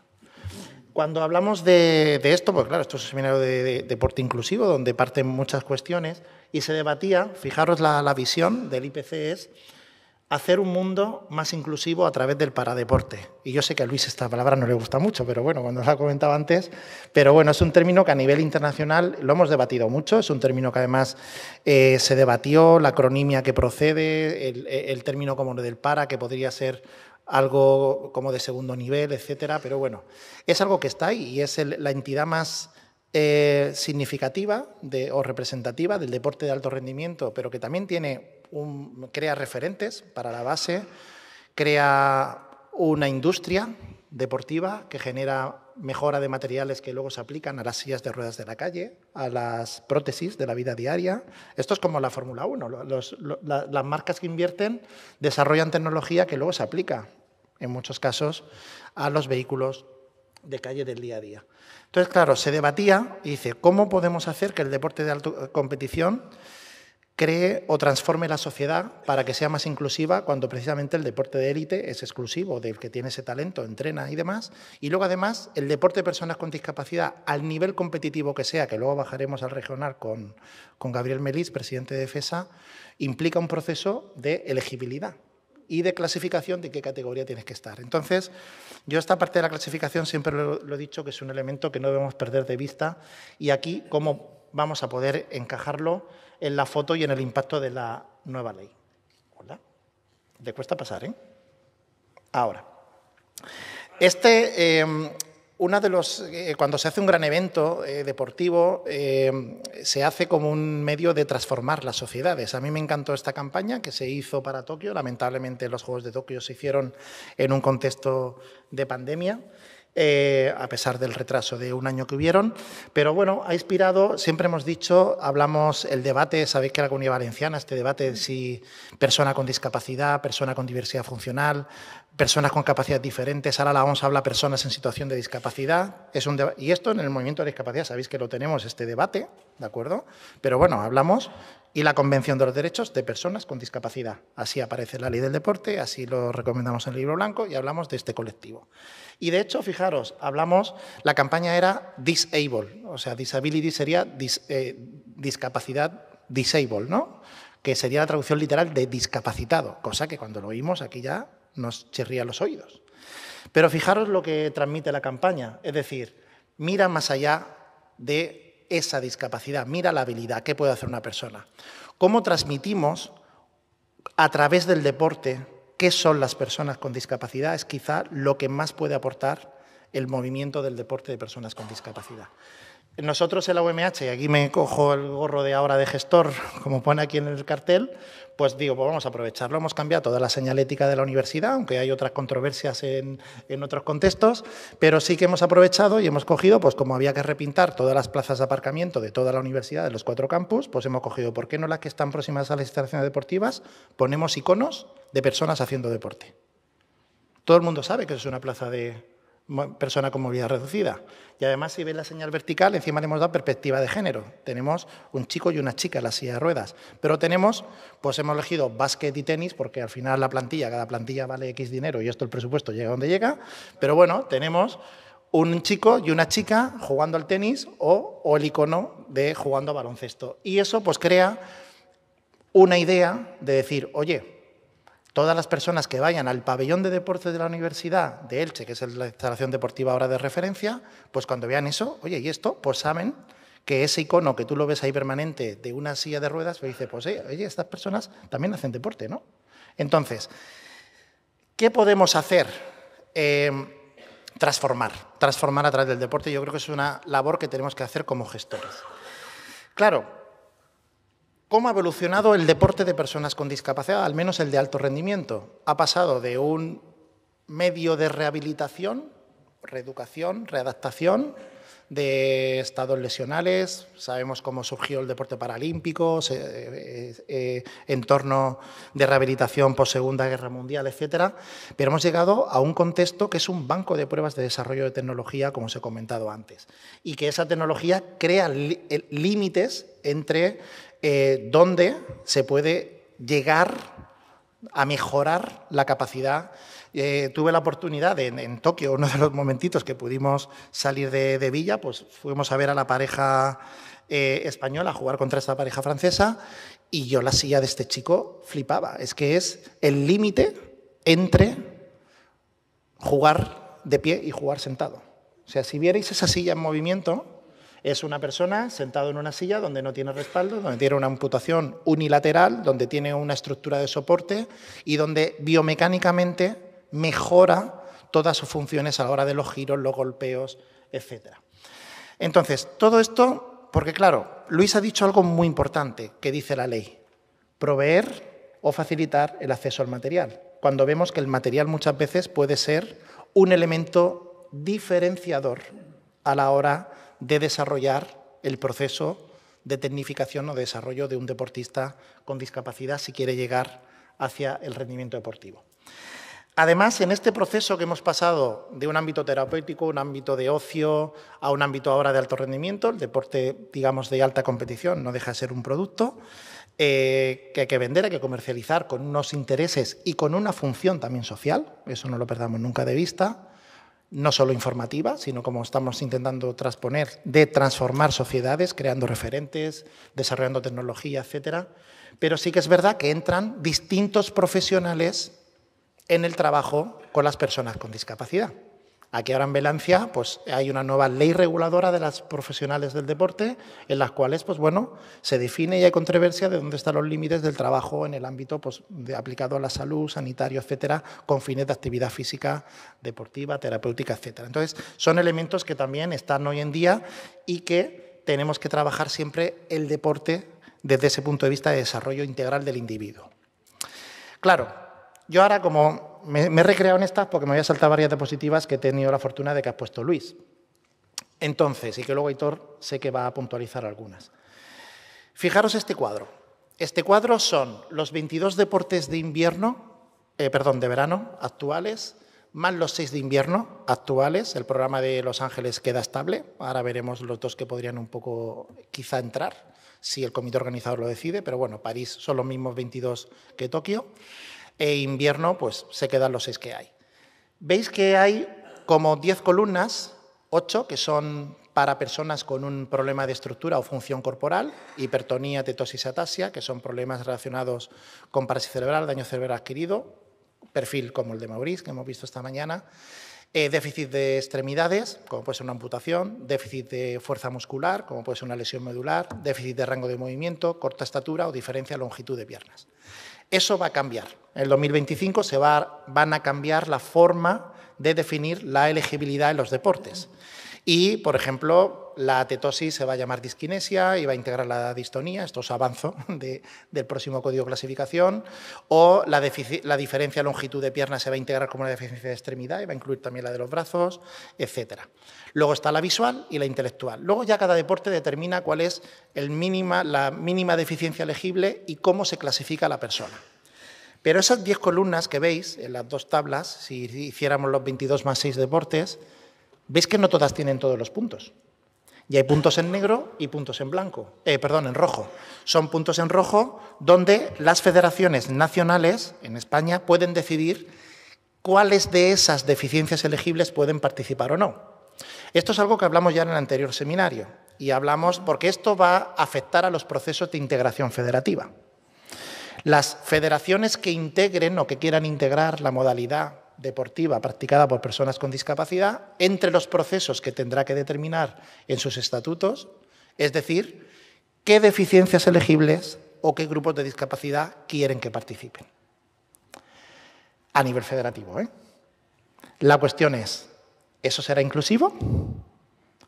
Speaker 3: Cuando hablamos de, esto, pues claro, esto es un seminario de, deporte inclusivo donde parten muchas cuestiones y se debatía, fijaros la, visión del IPC es hacer un mundo más inclusivo a través del paradeporte. Y yo sé que a Luis esta palabra no le gusta mucho, pero bueno, cuando os ha comentado antes, pero bueno, es un término que a nivel internacional lo hemos debatido mucho, es un término que además eh, se debatió, la acronimia que procede, el, el término como del para, que podría ser algo como de segundo nivel, etcétera. Pero bueno, es algo que está ahí y es la entidad más eh, significativa o representativa del deporte de alto rendimiento, pero que también tiene un, crea referentes para la base, crea una industria deportiva que genera mejora de materiales que luego se aplican a las sillas de ruedas de la calle, a las prótesis de la vida diaria. Esto es como la Fórmula 1. las marcas que invierten desarrollan tecnología que luego se aplica, en muchos casos, a los vehículos de calle del día a día. Entonces, claro, se debatía y dice, ¿cómo podemos hacer que el deporte de alta competición cree o transforme la sociedad para que sea más inclusiva cuando precisamente el deporte de élite es exclusivo del que tiene ese talento, entrena y demás. Y luego además el deporte de personas con discapacidad al nivel competitivo que sea, que luego bajaremos al regional con, Gabriel Melis, presidente de FESA, implica un proceso de elegibilidad y de clasificación de qué categoría tienes que estar. Entonces, yo esta parte de la clasificación siempre lo, he dicho que es un elemento que no debemos perder de vista y aquí cómo vamos a poder encajarlo en la foto y en el impacto de la nueva ley. Hola. Le cuesta pasar, ¿eh? Ahora. Este, em, una de los, eh, cuando se hace un gran evento eh, deportivo, em, se hace como un medio de transformar las sociedades. A mí me encantó esta campaña que se hizo para Tokio. Lamentablemente los Juegos de Tokio se hicieron en un contexto de pandemia. Eh, a pesar del retraso de un año que hubieron. Pero bueno, ha inspirado, siempre hemos dicho, hablamos el debate, sabéis que la comunidad valenciana, este debate de si persona con discapacidad, persona con diversidad funcional, personas con capacidades diferentes, ahora la a habla personas en situación de discapacidad, es un y esto en el movimiento de discapacidad, sabéis que lo tenemos, este debate, ¿de acuerdo? Pero bueno, hablamos y la Convención de los Derechos de Personas con Discapacidad. Así aparece la ley del deporte, así lo recomendamos en el libro blanco y hablamos de este colectivo. Y de hecho, fijaros, hablamos, la campaña era disable, o sea, disability sería eh, discapacidad disable, ¿no? Que sería la traducción literal de discapacitado, cosa que cuando lo oímos aquí ya nos chirría los oídos. Pero fijaros lo que transmite la campaña, es decir, mira más allá de esa discapacidad, mira la habilidad, qué puede hacer una persona. ¿Cómo transmitimos a través del deporte qué son las personas con discapacidad? Es quizá lo que más puede aportar el movimiento del deporte de personas con discapacidad. Nosotros en la UMH, y aquí me cojo el gorro de ahora de gestor, como pone aquí en el cartel, pues digo, pues vamos a aprovecharlo, hemos cambiado toda la señalética de la universidad, aunque hay otras controversias en, otros contextos, pero sí que hemos aprovechado y hemos cogido, pues como había que repintar todas las plazas de aparcamiento de toda la universidad, de los cuatro campus, pues hemos cogido, ¿por qué no las que están próximas a las instalaciones deportivas? Ponemos iconos de personas haciendo deporte. Todo el mundo sabe que eso es una plaza de, persona con movilidad reducida. Y además, si ve la señal vertical, encima le hemos dado perspectiva de género. Tenemos un chico y una chica en la silla de ruedas. Pero tenemos, pues hemos elegido básquet y tenis, porque al final la plantilla, cada plantilla vale X dinero y esto el presupuesto llega donde llega. Pero bueno, tenemos un chico y una chica jugando al tenis o, o el icono de jugando a baloncesto. Y eso pues crea una idea de decir, oye, todas las personas que vayan al pabellón de deportes de la Universidad de Elche, que es la instalación deportiva ahora de referencia, pues cuando vean eso, oye, ¿y esto? Pues saben que ese icono que tú lo ves ahí permanente de una silla de ruedas, pues dice, pues eh, oye, estas personas también hacen deporte, ¿no? Entonces, ¿qué podemos hacer? Em, transformar, transformar a través del deporte. Yo creo que es una labor que tenemos que hacer como gestores. Claro, cómo ha evolucionado el deporte de personas con discapacidad, al menos el de alto rendimiento. Ha pasado de un medio de rehabilitación, reeducación, readaptación, de estados lesionales, sabemos cómo surgió el deporte paralímpico, eh, eh, entorno de rehabilitación por Segunda Guerra Mundial, etc. pero hemos llegado a un contexto que es un banco de pruebas de desarrollo de tecnología, como os he comentado antes, y que esa tecnología crea eh, límites entre eh, dónde se puede llegar a mejorar la capacidad. Eh, tuve la oportunidad en, Tokio, uno de los momentitos que pudimos salir de, Villa, pues fuimos a ver a la pareja eh, española jugar contra esta pareja francesa y yo la silla de este chico flipaba. Es que es el límite entre jugar de pie y jugar sentado. O sea, si vierais esa silla en movimiento, es una persona sentada en una silla donde no tiene respaldo, donde tiene una amputación unilateral, donde tiene una estructura de soporte y donde biomecánicamente mejora todas sus funciones a la hora de los giros, los golpeos, etc. Entonces, todo esto, porque claro, Luis ha dicho algo muy importante que dice la ley, proveer o facilitar el acceso al material, cuando vemos que el material muchas veces puede ser un elemento diferenciador a la hora de desarrollar el proceso de tecnificación o de desarrollo de un deportista con discapacidad si quiere llegar hacia el rendimiento deportivo. Además, en este proceso que hemos pasado de un ámbito terapéutico, un ámbito de ocio, a un ámbito ahora de alto rendimiento, el deporte, digamos, de alta competición no deja de ser un producto eh, que hay que vender, hay que comercializar con unos intereses y con una función también social, eso no lo perdamos nunca de vista no solo informativa, sino como estamos intentando transponer, de transformar sociedades, creando referentes, desarrollando tecnología, etcétera. Pero sí que es verdad que entran distintos profesionales en el trabajo con las personas con discapacidad. Aquí ahora en Velancia pues, hay una nueva ley reguladora de las profesionales del deporte, en las cuales pues, bueno, se define y hay controversia de dónde están los límites del trabajo en el ámbito pues, aplicado a la salud, sanitario, etcétera, con fines de actividad física, deportiva, terapéutica, etcétera. Entonces, son elementos que también están hoy en día y que tenemos que trabajar siempre el deporte desde ese punto de vista de desarrollo integral del individuo. Claro, yo ahora como me, he recreado en estas porque me voy a saltar varias diapositivas que he tenido la fortuna de que has puesto Luis. Entonces, y que luego Hitor sé que va a puntualizar algunas. Fijaros este cuadro. Este cuadro son los 22 deportes de invierno, eh, perdón, de verano actuales, más los 6 de invierno actuales. El programa de Los Ángeles queda estable. Ahora veremos los dos que podrían un poco quizá entrar, si el comité organizador lo decide, pero bueno, París son los mismos 22 que Tokio e invierno pues se quedan los seis que hay. Veis que hay como diez columnas, ocho, que son para personas con un problema de estructura o función corporal, hipertonía, tetosis, ataxia, que son problemas relacionados con parálisis cerebral, daño cerebral adquirido, perfil como el de Maurice, que hemos visto esta mañana, eh, déficit de extremidades, como puede ser una amputación, déficit de fuerza muscular, como puede ser una lesión medular, déficit de rango de movimiento, corta estatura o diferencia de longitud de piernas. Eso va a cambiar. En el 2025 se van a cambiar la forma de definir la elegibilidad en los deportes. Y, por ejemplo, la tetosis se va a llamar disquinesia y va a integrar la distonía, esto es avanzo del próximo código de clasificación. O la, diferencia de longitud de pierna se va a integrar como una deficiencia de extremidad y va a incluir también la de los brazos, etc. Luego está la visual y la intelectual. Luego ya cada deporte determina cuál es la mínima deficiencia legible y cómo se clasifica la persona. Pero esas 10 columnas que veis en las dos tablas, si hiciéramos los 22 más 6 deportes, veis que no todas tienen todos los puntos. Y hay puntos en negro y puntos en blanco, eh, perdón, en rojo. Son puntos en rojo donde las federaciones nacionales en España pueden decidir cuáles de esas deficiencias elegibles pueden participar o no. Esto es algo que hablamos ya en el anterior seminario y hablamos porque esto va a afectar a los procesos de integración federativa. Las federaciones que integren o que quieran integrar la modalidad deportiva practicada por personas con discapacidad entre los procesos que tendrá que determinar en sus estatutos, es decir, qué deficiencias elegibles o qué grupos de discapacidad quieren que participen. A nivel federativo. ¿eh? La cuestión es, ¿eso será inclusivo?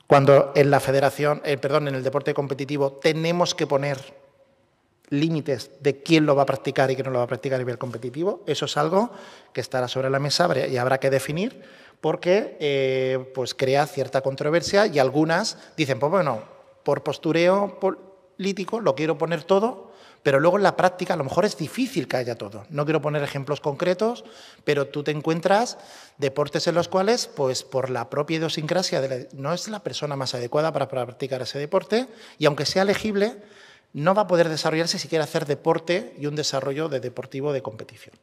Speaker 3: Cuando en la federación, eh, perdón, en el deporte competitivo tenemos que poner límites de quién lo va a practicar y quién no lo va a practicar a nivel competitivo, eso es algo que estará sobre la mesa y habrá que definir porque eh, pues crea cierta controversia y algunas dicen, pues bueno, por postureo político lo quiero poner todo, pero luego en la práctica a lo mejor es difícil que haya todo. No quiero poner ejemplos concretos, pero tú te encuentras deportes en los cuales, pues por la propia idiosincrasia, no es la persona más adecuada para, para practicar ese deporte y aunque sea legible, no va a poder desarrollarse si quiere hacer deporte y un desarrollo de deportivo de competición.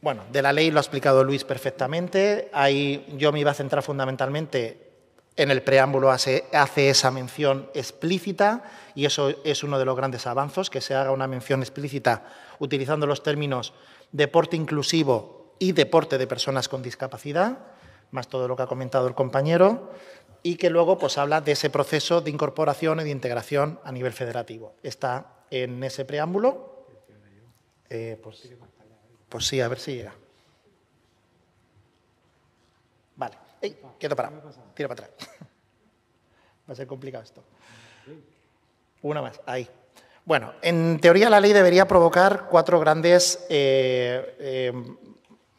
Speaker 3: Bueno, de la ley lo ha explicado Luis perfectamente. Ahí yo me iba a centrar fundamentalmente en el preámbulo hace, hace, esa mención explícita y eso es uno de los grandes avanzos, que se haga una mención explícita utilizando los términos deporte inclusivo y deporte de personas con discapacidad, más todo lo que ha comentado el compañero y que luego pues, habla de ese proceso de incorporación y de integración a nivel federativo. Está en ese preámbulo. Eh, pues, pues sí, a ver si llega. Vale, quieto para. Tira para atrás. Va a ser complicado esto. Una más, ahí. Bueno, en teoría la ley debería provocar cuatro grandes eh, eh,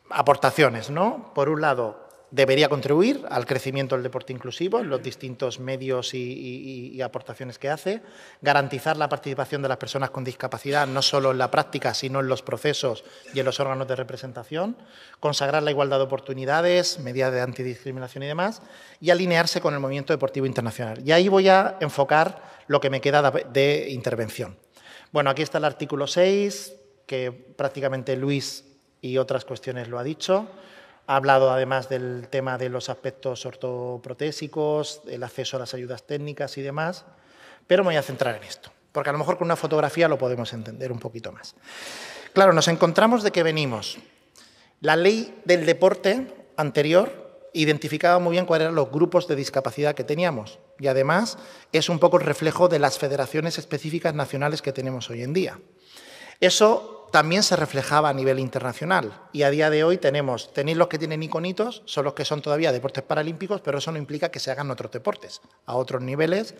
Speaker 3: aportaciones, ¿no? Por un lado, debería contribuir al crecimiento del deporte inclusivo en los distintos medios y, aportaciones que hace, garantizar la participación de las personas con discapacidad no solo en la práctica, sino en los procesos y en los órganos de representación, consagrar la igualdad de oportunidades, medidas de antidiscriminación y demás, y alinearse con el movimiento deportivo internacional. Y ahí voy a enfocar lo que me queda de, de intervención. Bueno, aquí está el artículo 6, que prácticamente Luis y otras cuestiones lo ha dicho. Ha hablado además del tema de los aspectos ortoprotésicos, el acceso a las ayudas técnicas y demás, pero me voy a centrar en esto, porque a lo mejor con una fotografía lo podemos entender un poquito más. Claro, nos encontramos de que venimos. La ley del deporte anterior identificaba muy bien cuáles eran los grupos de discapacidad que teníamos y además es un poco el reflejo de las federaciones específicas nacionales que tenemos hoy en día. Eso también se reflejaba a nivel internacional. Y a día de hoy tenemos, tenéis los que tienen iconitos, son los que son todavía deportes paralímpicos, pero eso no implica que se hagan otros deportes a otros niveles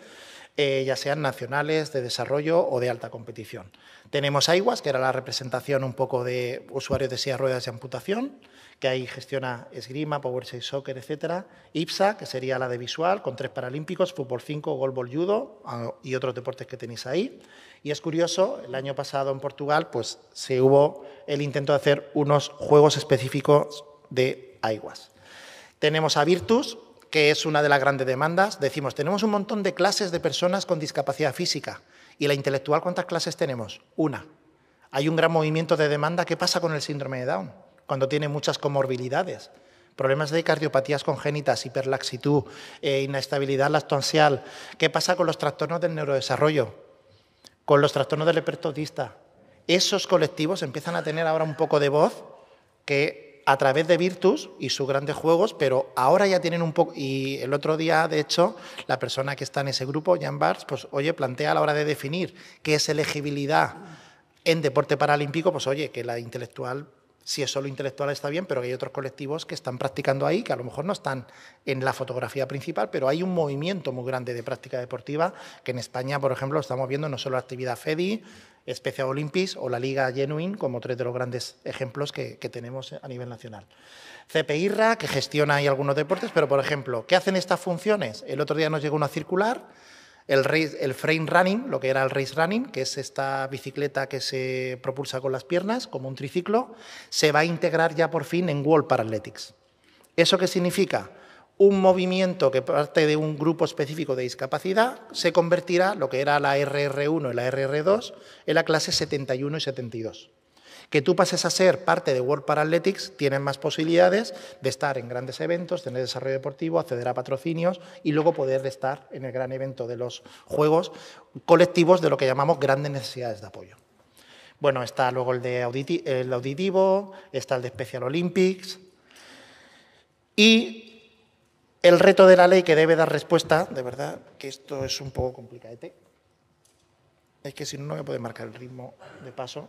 Speaker 3: eh, ya sean nacionales, de desarrollo o de alta competición. Tenemos AIWAS, que era la representación un poco de usuarios de sillas ruedas y amputación, que ahí gestiona esgrima, Power Six Soccer, etcétera. IPSA, que sería la de visual, con tres paralímpicos, fútbol 5, golbol, judo ah, y otros deportes que tenéis ahí. Y es curioso, el año pasado en Portugal, pues se hubo el intento de hacer unos juegos específicos de AIWAS. Tenemos a Virtus, que es una de las grandes demandas, decimos, tenemos un montón de clases de personas con discapacidad física. ¿Y la intelectual cuántas clases tenemos? Una. Hay un gran movimiento de demanda. ¿Qué pasa con el síndrome de Down? Cuando tiene muchas comorbilidades. Problemas de cardiopatías congénitas, hiperlaxitud, eh, inestabilidad lactancial. ¿Qué pasa con los trastornos del neurodesarrollo? Con los trastornos del hepatotista. Esos colectivos empiezan a tener ahora un poco de voz que a través de Virtus y sus grandes juegos, pero ahora ya tienen un poco... Y el otro día, de hecho, la persona que está en ese grupo, Jan Bars, pues oye, plantea a la hora de definir qué es elegibilidad en deporte paralímpico, pues oye, que la intelectual si es solo intelectual está bien, pero que hay otros colectivos que están practicando ahí, que a lo mejor no están en la fotografía principal, pero hay un movimiento muy grande de práctica deportiva que en España, por ejemplo, estamos viendo no solo la actividad FEDI, Especial Olympics o la Liga Genuine como tres de los grandes ejemplos que, tenemos a nivel nacional. CPIRRA, que gestiona ahí algunos deportes, pero por ejemplo, ¿qué hacen estas funciones? El otro día nos llegó una circular, el, el frame running, lo que era el race running, que es esta bicicleta que se propulsa con las piernas, como un triciclo, se va a integrar ya por fin en World athletics ¿Eso qué significa? un movimiento que parte de un grupo específico de discapacidad se convertirá, lo que era la RR1 y la RR2, en la clase 71 y 72. Que tú pases a ser parte de World Paralytics, tienes más posibilidades de estar en grandes eventos, tener desarrollo deportivo, acceder a patrocinios y luego poder estar en el gran evento de los Juegos colectivos de lo que llamamos grandes necesidades de apoyo. Bueno, está luego el de el auditivo está el de Special Olympics y el reto de la ley que debe dar respuesta, de verdad, que esto es un poco complicadete, es que si no, no me puede marcar el ritmo de paso.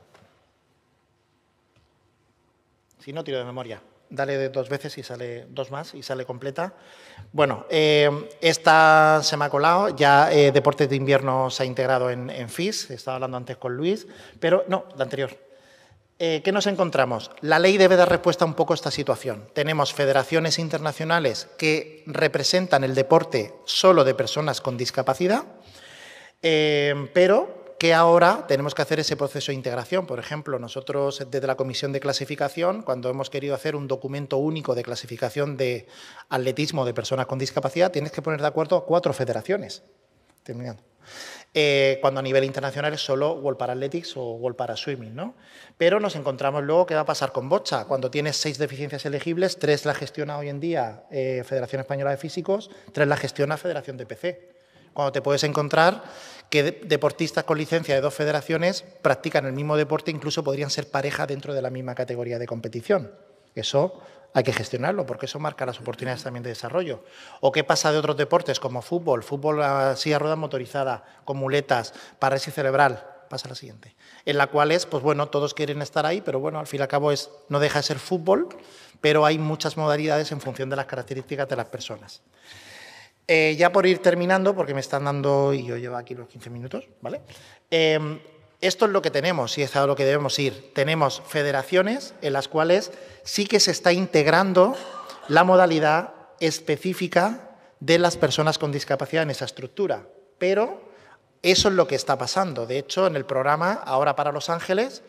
Speaker 3: Si no, tiro de memoria. Dale dos veces y sale dos más y sale completa. Bueno, eh, esta se me ha colado. Ya eh, Deportes de Invierno se ha integrado en, en FIS. Estaba hablando antes con Luis, pero no, la anterior. Eh, ¿Qué nos encontramos? La ley debe dar respuesta un poco a esta situación. Tenemos federaciones internacionales que representan el deporte solo de personas con discapacidad, eh, pero que ahora tenemos que hacer ese proceso de integración. Por ejemplo, nosotros desde la Comisión de Clasificación, cuando hemos querido hacer un documento único de clasificación de atletismo de personas con discapacidad, tienes que poner de acuerdo a cuatro federaciones. Terminando. Eh, cuando a nivel internacional es solo World para Athletics o World para Swimming. ¿no? Pero nos encontramos luego qué va a pasar con Bocha. Cuando tienes seis deficiencias elegibles, tres las gestiona hoy en día eh, Federación Española de Físicos, tres las gestiona Federación de PC. Cuando te puedes encontrar que deportistas con licencia de dos federaciones practican el mismo deporte, incluso podrían ser pareja dentro de la misma categoría de competición. Eso hay que gestionarlo porque eso marca las oportunidades también de desarrollo. ¿O qué pasa de otros deportes como fútbol, fútbol a silla rueda motorizada, con muletas, parálisis cerebral? Pasa a la siguiente. En la cual es, pues bueno, todos quieren estar ahí, pero bueno, al fin y al cabo es, no deja de ser fútbol, pero hay muchas modalidades en función de las características de las personas. Eh, ya por ir terminando, porque me están dando, y yo llevo aquí los 15 minutos, ¿vale? Eh, esto es lo que tenemos y es a lo que debemos ir. Tenemos federaciones en las cuales sí que se está integrando la modalidad específica de las personas con discapacidad en esa estructura, pero eso es lo que está pasando. De hecho, en el programa Ahora para Los Ángeles,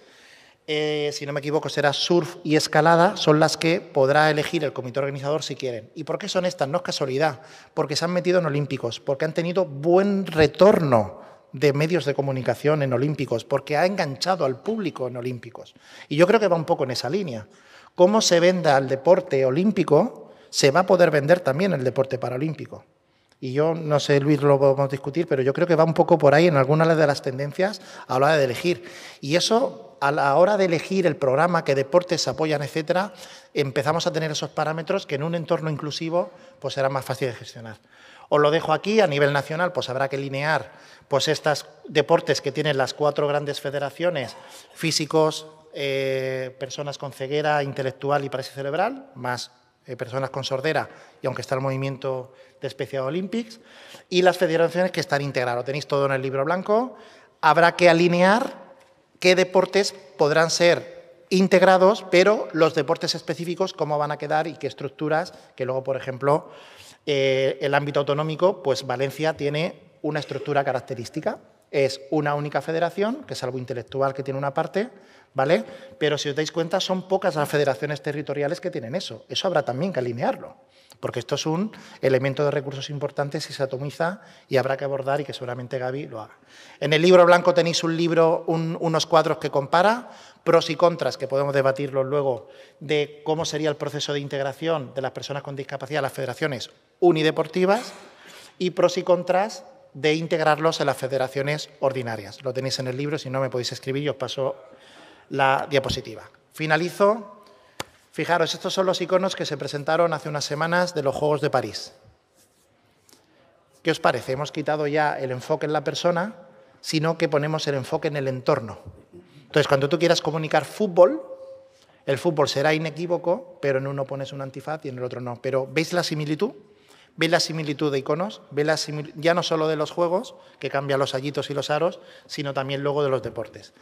Speaker 3: eh, si no me equivoco, será surf y escalada, son las que podrá elegir el comité organizador si quieren. ¿Y por qué son estas? No es casualidad, porque se han metido en Olímpicos, porque han tenido buen retorno de medios de comunicación en Olímpicos, porque ha enganchado al público en Olímpicos. Y yo creo que va un poco en esa línea. Cómo se venda el deporte olímpico, se va a poder vender también el deporte paralímpico. Y yo no sé, Luis, lo vamos a discutir, pero yo creo que va un poco por ahí en alguna de las tendencias a la hora de elegir. Y eso, a la hora de elegir el programa, qué deportes apoyan, etcétera, empezamos a tener esos parámetros que en un entorno inclusivo pues será más fácil de gestionar. Os lo dejo aquí, a nivel nacional pues habrá que alinear pues estos deportes que tienen las cuatro grandes federaciones, físicos, eh, personas con ceguera intelectual y parálisis cerebral, más eh, personas con sordera, y aunque está el movimiento de especial Olympics, y las federaciones que están integradas. Lo tenéis todo en el libro blanco. Habrá que alinear qué deportes podrán ser integrados, pero los deportes específicos, cómo van a quedar y qué estructuras, que luego, por ejemplo, eh, el ámbito autonómico, pues Valencia tiene una estructura característica. Es una única federación, que es algo intelectual que tiene una parte, ¿vale? Pero si os dais cuenta, son pocas las federaciones territoriales que tienen eso. Eso habrá también que alinearlo, porque esto es un elemento de recursos importantes si se atomiza y habrá que abordar y que seguramente Gaby lo haga. En el libro blanco tenéis un libro, unos cuadros que compara pros y contras, que podemos debatirlos luego, de cómo sería el proceso de integración de las personas con discapacidad a las federaciones unideportivas y pros y contras de integrarlos en las federaciones ordinarias. Lo tenéis en el libro, si no me podéis escribir yo os paso la diapositiva. Finalizo. Fijaros, estos son los iconos que se presentaron hace unas semanas de los Juegos de París. ¿Qué os parece? Hemos quitado ya el enfoque en la persona, sino que ponemos el enfoque en el entorno. Entonces, cuando tú quieras comunicar fútbol, el fútbol será inequívoco, pero en uno pones un antifaz y en el otro no. Pero ¿veis la similitud? ¿Veis la similitud de iconos? ¿Veis la ya no solo de los juegos, que cambian los allitos y los aros, sino también luego de los deportes.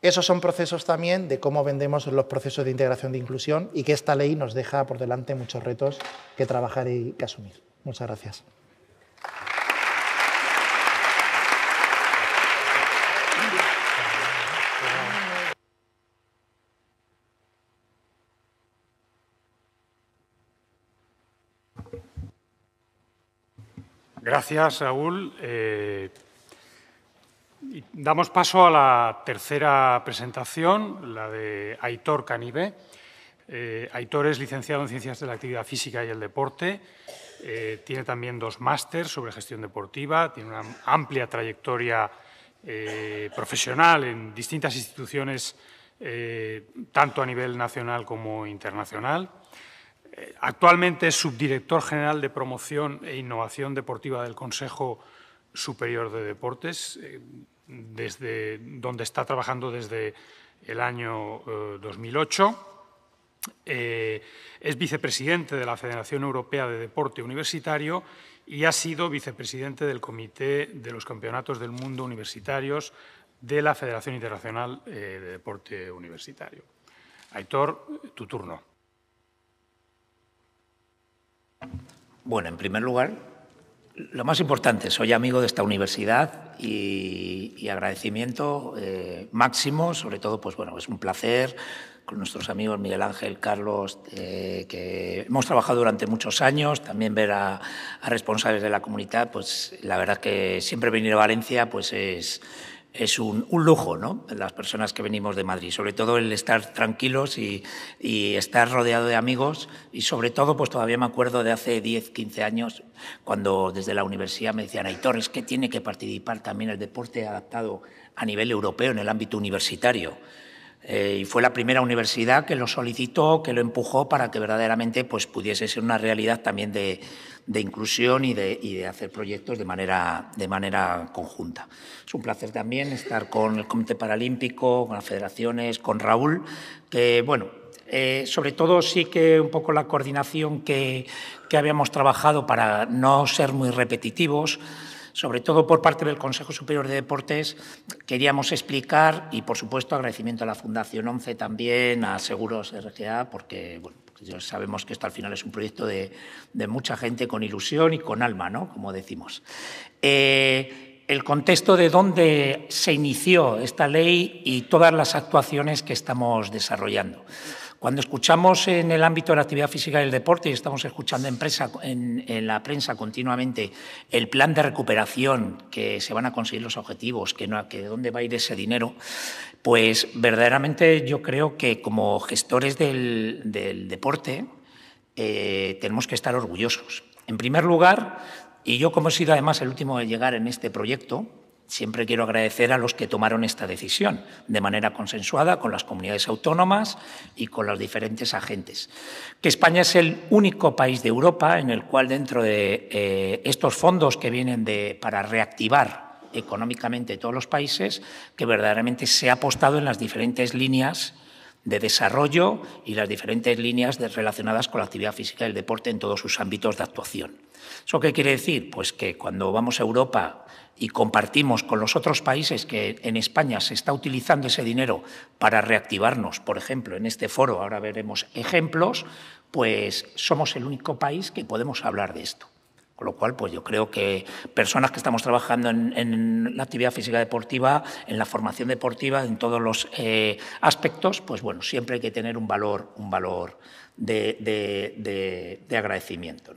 Speaker 3: Esos son procesos también de cómo vendemos los procesos de integración de inclusión y que esta ley nos deja por delante muchos retos que trabajar y que asumir. Muchas gracias.
Speaker 1: Gracias, Saúl. Eh, damos paso a la tercera presentación, la de Aitor Canibe. Eh, Aitor es licenciado en Ciencias de la Actividad Física y el Deporte. Eh, tiene también dos másteres sobre gestión deportiva. Tiene una amplia trayectoria profesional en distintas instituciones, tanto a nivel nacional como internacional. Actualmente es subdirector general de Promoción e Innovación Deportiva del Consejo Superior de Deportes, eh, desde donde está trabajando desde el año 2008. Eh, eh, es vicepresidente de la Federación Europea de Deporte Universitario y ha sido vicepresidente del Comité de los Campeonatos del Mundo Universitarios de la Federación Internacional de Deporte Universitario. Aitor, tu turno.
Speaker 4: Bueno, en primer lugar, lo más importante, soy amigo de esta universidad y, agradecimiento eh, máximo, sobre todo, pues bueno, es un placer con nuestros amigos Miguel Ángel, Carlos, eh, que hemos trabajado durante muchos años, también ver a, a, responsables de la comunidad, pues la verdad que siempre venir a Valencia pues es, es un, lujo, ¿no? Las personas que venimos de Madrid, sobre todo el estar tranquilos y, estar rodeado de amigos y sobre todo, pues todavía me acuerdo de hace 10, 15 años, cuando desde la universidad me decían, Aitor, Torres, que tiene que participar también el deporte adaptado a nivel europeo en el ámbito universitario. Eh, y fue la primera universidad que lo solicitó, que lo empujó para que verdaderamente pues, pudiese ser una realidad también de, de inclusión y de, hacer proyectos de manera, conjunta. Es un placer también estar con el Comité Paralímpico, con las federaciones, con Raúl, que, bueno, eh, sobre todo sí que un poco la coordinación que, que habíamos trabajado para no ser muy repetitivos sobre todo por parte del Consejo Superior de Deportes, queríamos explicar y, por supuesto, agradecimiento a la Fundación 11 también, a Seguros RGA, porque bueno, sabemos que esto al final es un proyecto de, mucha gente con ilusión y con alma, ¿no? Como decimos. Eh, el contexto de dónde se inició esta ley y todas las actuaciones que estamos desarrollando. Cuando escuchamos en el ámbito de la actividad física y el deporte, y estamos escuchando en, en, la prensa continuamente el plan de recuperación, que se van a conseguir los objetivos, que, no, que dónde va a ir ese dinero, pues verdaderamente yo creo que como gestores del, deporte eh, tenemos que estar orgullosos. En primer lugar, y yo como he sido además el último de llegar en este proyecto, siempre quiero agradecer a los que tomaron esta decisión de manera consensuada con las comunidades autónomas y con los diferentes agentes. Que España es el único país de Europa en el cual dentro de eh, estos fondos que vienen para reactivar económicamente todos los países, que verdaderamente se ha apostado en las diferentes líneas de desarrollo y las diferentes líneas relacionadas con la actividad física y el deporte en todos sus ámbitos de actuación. ¿Eso qué quiere decir? Pues que cuando vamos a Europa y compartimos con los otros países que en España se está utilizando ese dinero para reactivarnos, por ejemplo, en este foro, ahora veremos ejemplos, pues somos el único país que podemos hablar de esto. Con lo cual, pues yo creo que personas que estamos trabajando en, la actividad física deportiva, en la formación deportiva, en todos los eh, aspectos, pues bueno, siempre hay que tener un valor, un valor de, agradecimiento.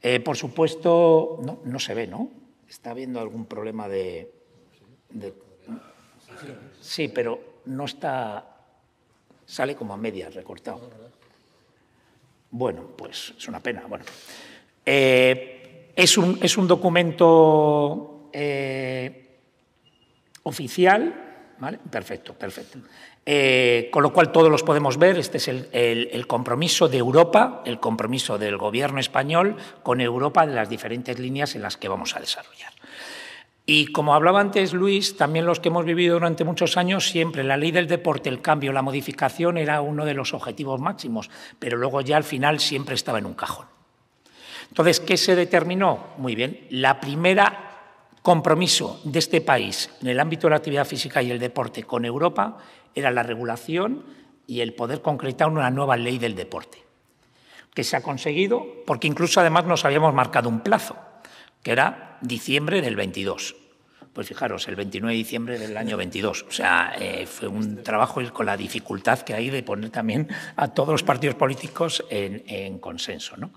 Speaker 4: Eh, por supuesto, no se ve, ¿no? está habiendo algún problema de, sí, pero no está... Sale como a medias, recortado. Bueno, pues es una pena. Bueno, eh, es, un, documento eh, oficial Perfecto, perfecto. Eh, con lo cual todos los podemos ver, este es el, el, compromiso de Europa, el compromiso del gobierno español con Europa de las diferentes líneas en las que vamos a desarrollar. Y como hablaba antes Luis, también los que hemos vivido durante muchos años, siempre la ley del deporte, el cambio, la modificación era uno de los objetivos máximos, pero luego ya al final siempre estaba en un cajón. Entonces, ¿qué se determinó? Muy bien, la primera compromiso de este país en el ámbito de la actividad física y el deporte con Europa era la regulación y el poder concretar una nueva ley del deporte, que se ha conseguido porque incluso además nos habíamos marcado un plazo, que era diciembre del 22. Pues fijaros, el 29 de diciembre del año 22. O sea, eh, fue un trabajo con la dificultad que hay de poner también a todos los partidos políticos en, en consenso. ¿no?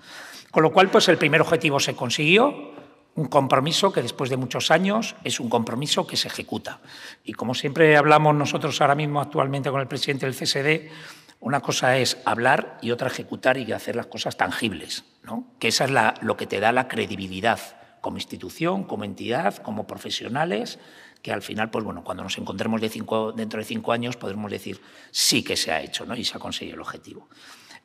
Speaker 4: Con lo cual, pues el primer objetivo se consiguió, un compromiso que después de muchos años es un compromiso que se ejecuta. Y como siempre hablamos nosotros ahora mismo actualmente con el presidente del CSD, una cosa es hablar y otra ejecutar y hacer las cosas tangibles, ¿no? que esa es lo que te da la credibilidad como institución, como entidad, como profesionales, que al final, pues bueno, cuando nos encontremos dentro de cinco años podremos decir sí que se ha hecho ¿no? y se ha conseguido el objetivo.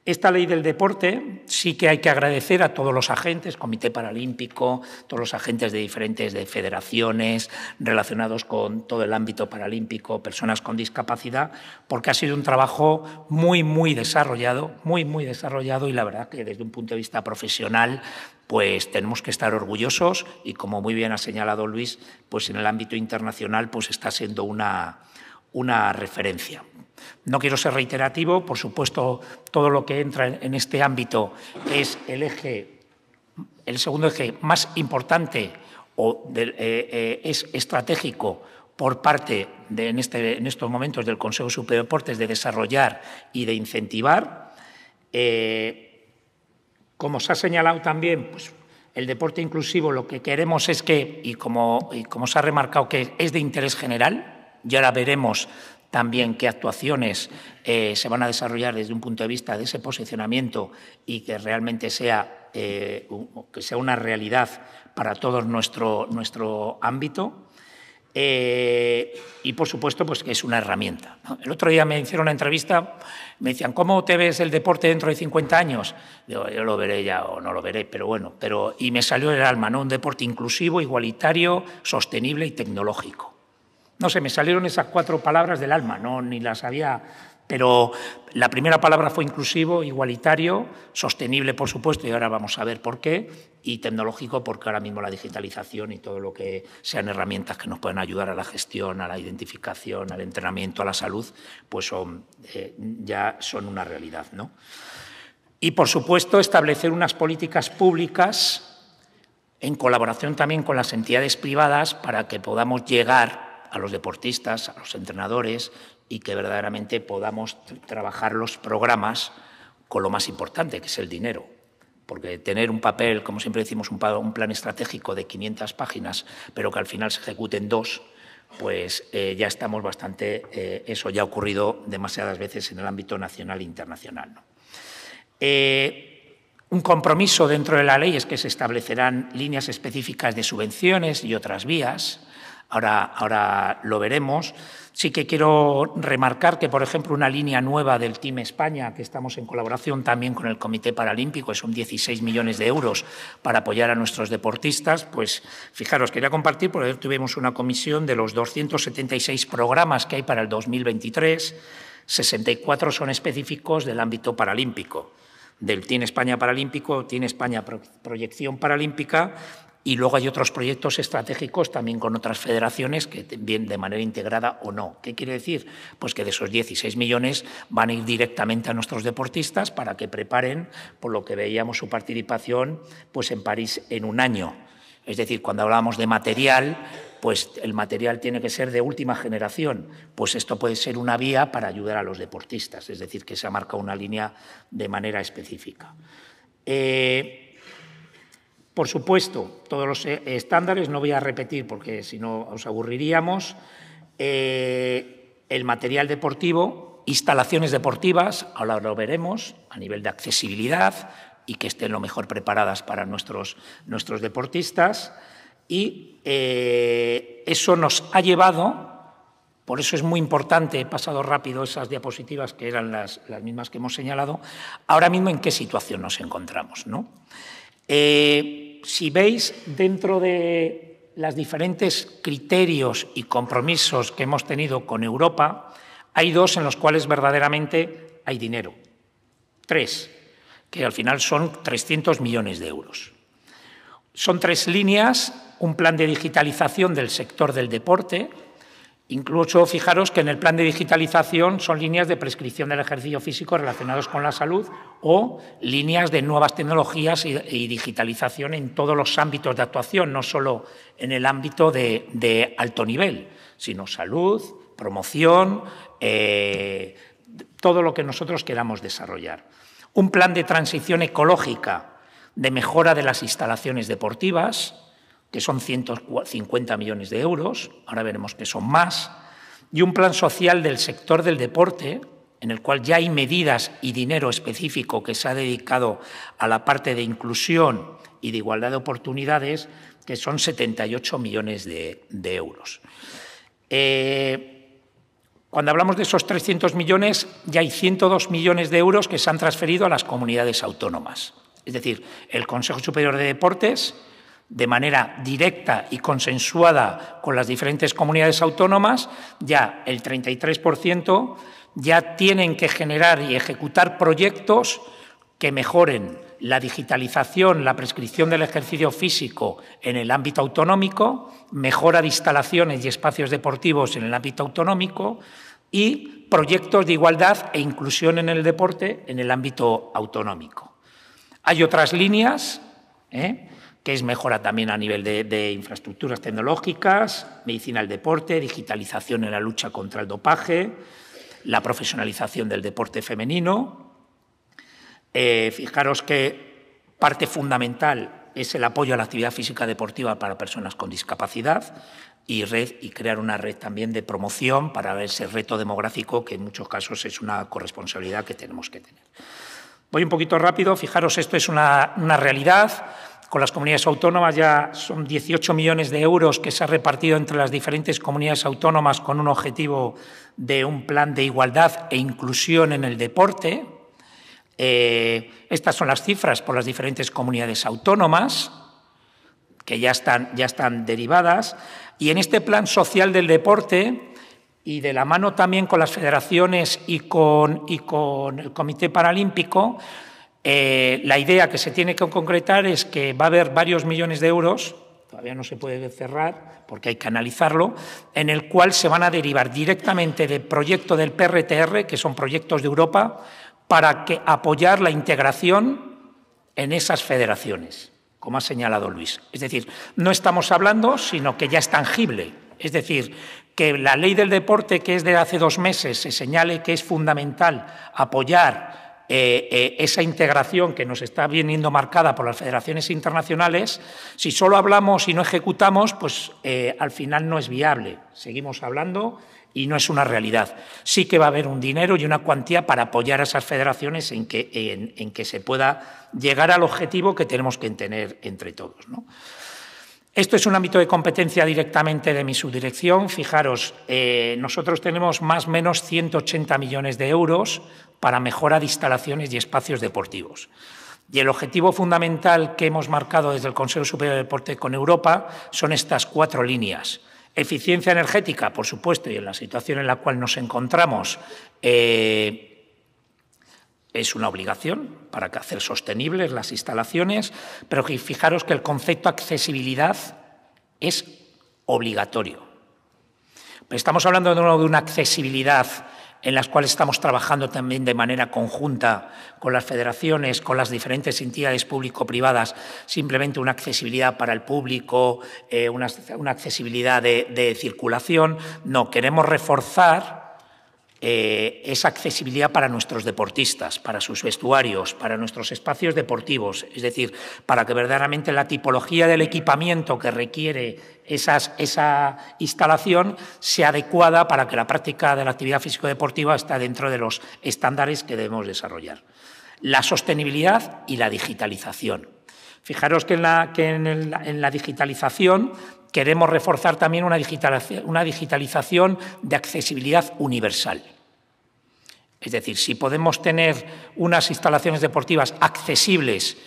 Speaker 4: Esta ley del deporte sí que hay que agradecer a todos los agentes, Comité Paralímpico, todos los agentes de diferentes federaciones relacionados con todo el ámbito paralímpico, personas con discapacidad, porque ha sido un trabajo muy, muy desarrollado, muy, muy desarrollado y la verdad que desde un punto de vista profesional pues tenemos que estar orgullosos y como muy bien ha señalado Luis, pues en el ámbito internacional pues está siendo una referencia. No quiero ser reiterativo, por supuesto, todo lo que entra en este ámbito es el eje, el segundo eje más importante o eh, eh, es estratégico por parte, de, este, en, estos momentos, del Consejo Superior de Deportes de desarrollar y de incentivar. Eh, como se ha señalado también, pues, el deporte inclusivo lo que queremos es que, y como, como se ha remarcado, que es de interés general, Ya ahora veremos también qué actuaciones eh, se van a desarrollar desde un punto de vista de ese posicionamiento y que realmente sea, eh, que sea una realidad para todo nuestro, nuestro ámbito. Eh, y por supuesto, pues que es una herramienta. El otro día me hicieron una entrevista, me decían, ¿cómo te ves el deporte dentro de 50 años? yo lo veré ya o no lo veré, pero bueno. Pero, y me salió el alma, Un deporte inclusivo, igualitario, sostenible y tecnológico. No sé, me salieron esas cuatro palabras del alma, no ni las había, pero la primera palabra fue inclusivo, igualitario, sostenible, por supuesto, y ahora vamos a ver por qué, y tecnológico, porque ahora mismo la digitalización y todo lo que sean herramientas que nos puedan ayudar a la gestión, a la identificación, al entrenamiento, a la salud, pues son, eh, ya son una realidad. ¿no? Y, por supuesto, establecer unas políticas públicas en colaboración también con las entidades privadas para que podamos llegar a los deportistas, a los entrenadores y que verdaderamente podamos trabajar los programas con lo más importante, que es el dinero. Porque tener un papel, como siempre decimos, un, plan estratégico de 500 páginas, pero que al final se ejecuten dos, pues eh, ya estamos bastante, eh, eso ya ha ocurrido demasiadas veces en el ámbito nacional e internacional.
Speaker 3: Eh,
Speaker 4: un compromiso dentro de la ley es que se establecerán líneas específicas de subvenciones y otras vías ahora, lo veremos. Sí que quiero remarcar que, por ejemplo, una línea nueva del Team España, que estamos en colaboración también con el Comité Paralímpico, es son 16 millones de euros para apoyar a nuestros deportistas, pues fijaros, quería compartir, porque tuvimos una comisión de los 276 programas que hay para el 2023, 64 son específicos del ámbito paralímpico del Team España Paralímpico, Team España Proyección Paralímpica y luego hay otros proyectos estratégicos también con otras federaciones que vienen de manera integrada o no. ¿Qué quiere decir? Pues que de esos 16 millones van a ir directamente a nuestros deportistas para que preparen, por lo que veíamos su participación, pues en París en un año. Es decir, cuando hablamos de material, pues el material tiene que ser de última generación. Pues esto puede ser una vía para ayudar a los deportistas, es decir, que se ha marcado una línea de manera específica. Eh, por supuesto, todos los eh, estándares, no voy a repetir porque si no os aburriríamos, eh, el material deportivo, instalaciones deportivas, ahora lo veremos, a nivel de accesibilidad y que estén lo mejor preparadas para nuestros, nuestros deportistas. Y eh, eso nos ha llevado por eso es muy importante, he pasado rápido esas diapositivas que eran las, mismas que hemos señalado, ahora mismo en qué situación nos encontramos. ¿no? si veis dentro de los diferentes criterios y compromisos que hemos tenido con Europa, hay dos en los cuales verdaderamente hay dinero. Tres, que al final son 300 millones de euros. Son tres líneas, un plan de digitalización del sector del deporte, Incluso fijaros que en el plan de digitalización son líneas de prescripción del ejercicio físico relacionados con la salud o líneas de nuevas tecnologías y, digitalización en todos los ámbitos de actuación, no solo en el ámbito de, alto nivel, sino salud, promoción, eh, todo lo que nosotros queramos desarrollar. Un plan de transición ecológica, de mejora de las instalaciones deportivas, que son 150 millones de euros, ahora veremos que son más, y un plan social del sector del deporte, en el cual ya hay medidas y dinero específico que se ha dedicado a la parte de inclusión y de igualdad de oportunidades, que son 78 millones de, euros. Eh, cuando hablamos de esos 300 millones, ya hay 102 millones de euros que se han transferido a las comunidades autónomas. Es decir, el Consejo Superior de Deportes de manera directa y consensuada con las diferentes comunidades autónomas, ya el 33% ya tienen que generar y ejecutar proyectos que mejoren la digitalización, la prescripción del ejercicio físico en el ámbito autonómico, mejora de instalaciones y espacios deportivos en el ámbito autonómico y proyectos de igualdad e inclusión en el deporte en el ámbito autonómico. Hay otras líneas. ¿eh? que es mejora también a nivel de, infraestructuras tecnológicas, medicina del deporte, digitalización en la lucha contra el dopaje, la profesionalización del deporte femenino. Eh, fijaros que parte fundamental es el apoyo a la actividad física deportiva para personas con discapacidad y, red, y crear una red también de promoción para ese reto demográfico que en muchos casos es una corresponsabilidad que tenemos que tener. Voy un poquito rápido, fijaros, esto es una realidad con las comunidades autónomas ya son 18 millones de euros que se ha repartido entre las diferentes comunidades autónomas con un objetivo de un plan de igualdad e inclusión en el deporte. Eh, estas son las cifras por las diferentes comunidades autónomas que ya están, ya están derivadas. Y en este plan social del deporte y de la mano también con las federaciones y con, y con el Comité Paralímpico, eh, la idea que se tiene que concretar es que va a haber varios millones de euros, todavía no se puede cerrar porque hay que analizarlo, en el cual se van a derivar directamente del proyecto del PRTR, que son proyectos de Europa, para que apoyar la integración en esas federaciones, como ha señalado Luis. Es decir, no estamos hablando, sino que ya es tangible. Es decir, que la ley del deporte, que es de hace dos meses, se señale que es fundamental apoyar eh, eh, esa integración que nos está viniendo marcada por las federaciones internacionales, si solo hablamos y no ejecutamos, pues eh, al final no es viable. Seguimos hablando y no es una realidad. Sí que va a haber un dinero y una cuantía para apoyar a esas federaciones en que, se pueda llegar al objetivo que tenemos que tener entre todos. Esto es un ámbito de competencia directamente de mi subdirección. Fijaros, eh, nosotros tenemos más o menos 180 millones de euros para mejora de instalaciones y espacios deportivos. Y el objetivo fundamental que hemos marcado desde el Consejo Superior de Deporte con Europa son estas cuatro líneas. Eficiencia energética, por supuesto, y en la situación en la cual nos encontramos, eh, es una obligación para hacer sostenibles las instalaciones, pero fijaros que el concepto accesibilidad es obligatorio. estamos hablando de una accesibilidad en la cual estamos trabajando también de manera conjunta con las federaciones, con las diferentes entidades público-privadas, simplemente una accesibilidad para el público, eh, una, accesibilidad de, de circulación. No, queremos reforzar eh, es accesibilidad para nuestros deportistas, para sus vestuarios, para nuestros espacios deportivos, es decir, para que verdaderamente la tipología del equipamiento que requiere esa instalación sea adecuada para que la práctica de la actividad físico-deportiva esté dentro de los estándares que debemos desarrollar. La sostenibilidad y la digitalización. Fijaros que en la, digitalización queremos reforzar también una digitalización de accesibilidad universal. Es decir, si podemos tener unas instalaciones deportivas accesibles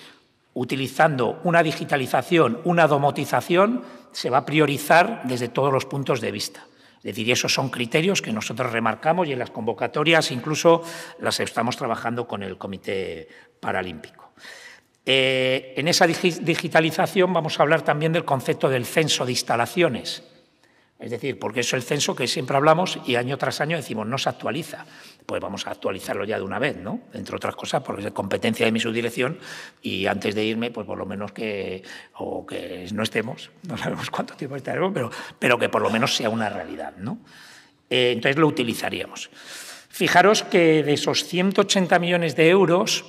Speaker 4: utilizando una digitalización, una domotización, se va a priorizar desde todos los puntos de vista. Es decir, esos son criterios que nosotros remarcamos y en las convocatorias incluso las estamos trabajando con el Comité Paralímpico. Eh, en esa digitalización vamos a hablar también del concepto del censo de instalaciones. Es decir, porque es el censo que siempre hablamos y año tras año decimos no se actualiza pues vamos a actualizarlo ya de una vez, ¿no? Entre otras cosas, porque es competencia de mi subdirección y antes de irme, pues por lo menos que, o que no estemos, no sabemos cuánto tiempo estaremos, pero, pero que por lo menos sea una realidad, ¿no? Eh, entonces lo utilizaríamos. Fijaros que de esos 180 millones de euros,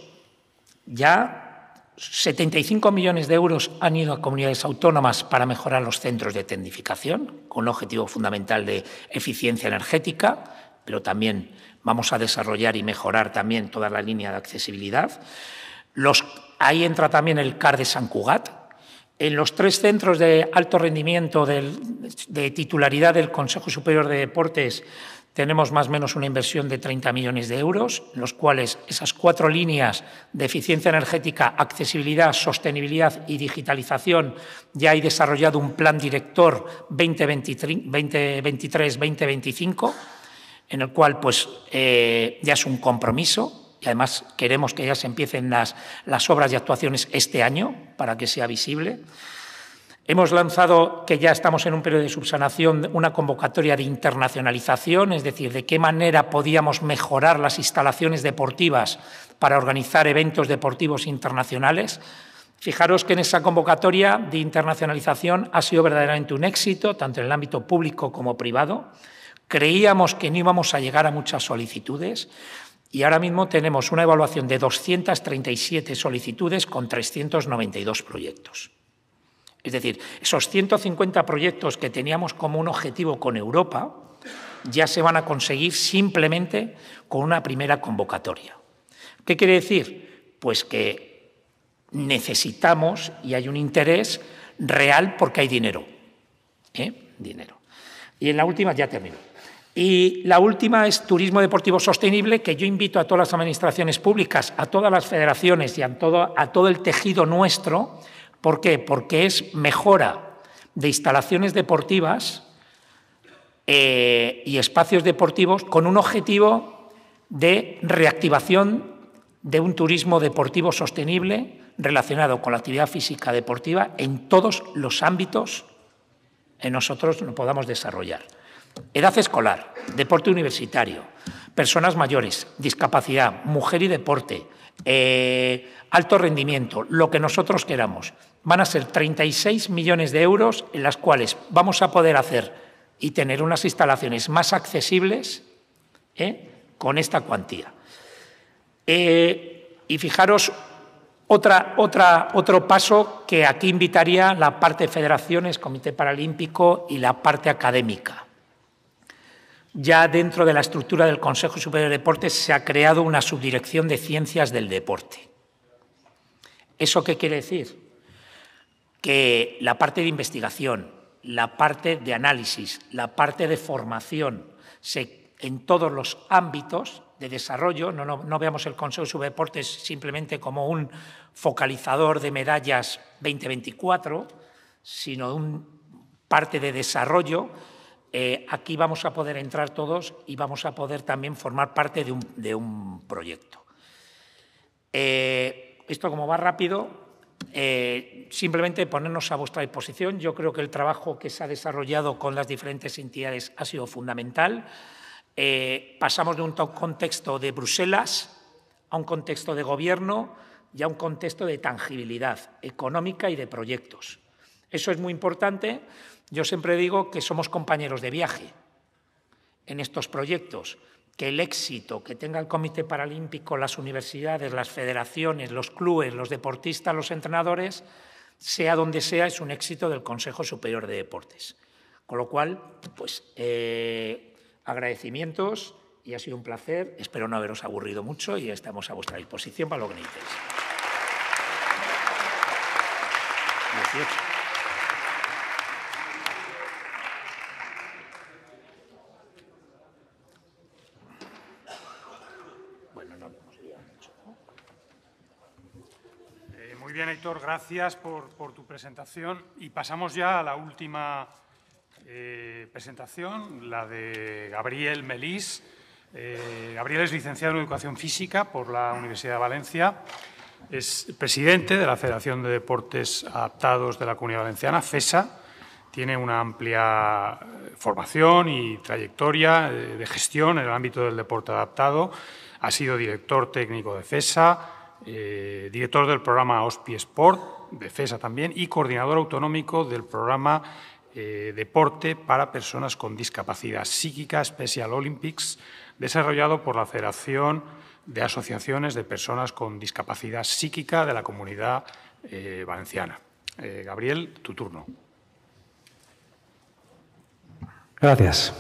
Speaker 4: ya 75 millones de euros han ido a comunidades autónomas para mejorar los centros de tecnificación, con un objetivo fundamental de eficiencia energética, pero también Vamos a desarrollar y mejorar también toda la línea de accesibilidad. ahí entra también el CAR de San Cugat. En los tres centros de alto rendimiento de titularidad del Consejo Superior de Deportes tenemos más o menos una inversión de 30 millones de euros, en los cuales esas cuatro líneas de eficiencia energética, accesibilidad, sostenibilidad y digitalización, ya hay desarrollado un plan director 2023-2025 en el cual pues eh, ya es un compromiso y además queremos que ya se empiecen las, las obras y actuaciones este año para que sea visible. Hemos lanzado, que ya estamos en un periodo de subsanación, una convocatoria de internacionalización, es decir, de qué manera podíamos mejorar las instalaciones deportivas para organizar eventos deportivos internacionales. Fijaros que en esa convocatoria de internacionalización ha sido verdaderamente un éxito, tanto en el ámbito público como privado. Creíamos que no íbamos a llegar a muchas solicitudes y ahora mismo tenemos una evaluación de 237 solicitudes con 392 proyectos. Es decir, esos 150 proyectos que teníamos como un objetivo con Europa ya se van a conseguir simplemente con una primera convocatoria. ¿Qué quiere decir? Pues que necesitamos y hay un interés real porque hay dinero. ¿eh? Dinero. Y en la última ya termino. Y la última es turismo deportivo sostenible, que yo invito a todas las administraciones públicas, a todas las federaciones y a todo, el tejido nuestro. ¿Por qué? Porque es mejora de instalaciones deportivas eh, y espacios deportivos con un objetivo de reactivación de un turismo deportivo sostenible relacionado con la actividad física deportiva en todos los ámbitos que nosotros podamos desarrollar. Edad escolar, deporte universitario, personas mayores, discapacidad, mujer y deporte, eh, alto rendimiento, lo que nosotros queramos. Van a ser 36 millones de euros en las cuales vamos a poder hacer y tener unas instalaciones más accesibles ¿eh? con esta cuantía. Eh, y fijaros otra, otro paso que aquí invitaría la parte de federaciones, Comité Paralímpico y la parte académica ya dentro de la estructura del Consejo Superior de Deportes se ha creado una subdirección de ciencias del deporte. ¿Eso qué quiere decir? Que la parte de investigación, la parte de análisis, la parte de formación, en todos los ámbitos de desarrollo, no, veamos el Consejo Superior de Deportes simplemente como un focalizador de medallas 2024, sino un parte de desarrollo eh, aquí vamos a poder entrar todos y vamos a poder también formar parte de un, proyecto. Eh, esto como va rápido, eh, simplemente ponernos a vuestra disposición. Yo creo que el trabajo que se ha desarrollado con las diferentes entidades ha sido fundamental. pasamos de un contexto de Bruselas a un contexto de gobierno y a un contexto de tangibilidad económica y de proyectos. Eso es muy importante yo siempre digo que somos compañeros de viaje en estos proyectos, que el éxito que tenga el Comité Paralímpico, las universidades, las federaciones, los clubes, los deportistas, los entrenadores, sea donde sea, es un éxito del Consejo Superior de Deportes. Con lo cual, pues eh, agradecimientos y ha sido un placer. Espero no haberos aburrido mucho y estamos a vuestra disposición para lo que necesitéis.
Speaker 1: gracias por, tu presentación. Y pasamos ya a la última eh, presentación, la de Gabriel Melís. Eh, Gabriel es licenciado en Educación Física por la Universidad de Valencia. Es presidente de la Federación de Deportes Adaptados de la Comunidad Valenciana, FESA. Tiene una amplia eh, formación y trayectoria de gestión en el ámbito del deporte adaptado. Ha sido director técnico de FESA, eh, director del programa OSPI Sport, de FESA también, y coordinador autonómico del programa eh, Deporte para Personas con Discapacidad Psíquica Special Olympics, desarrollado por la Federación de Asociaciones de Personas con Discapacidad Psíquica de la Comunidad eh, Valenciana. Gabriel, tu turno.
Speaker 5: Gracias.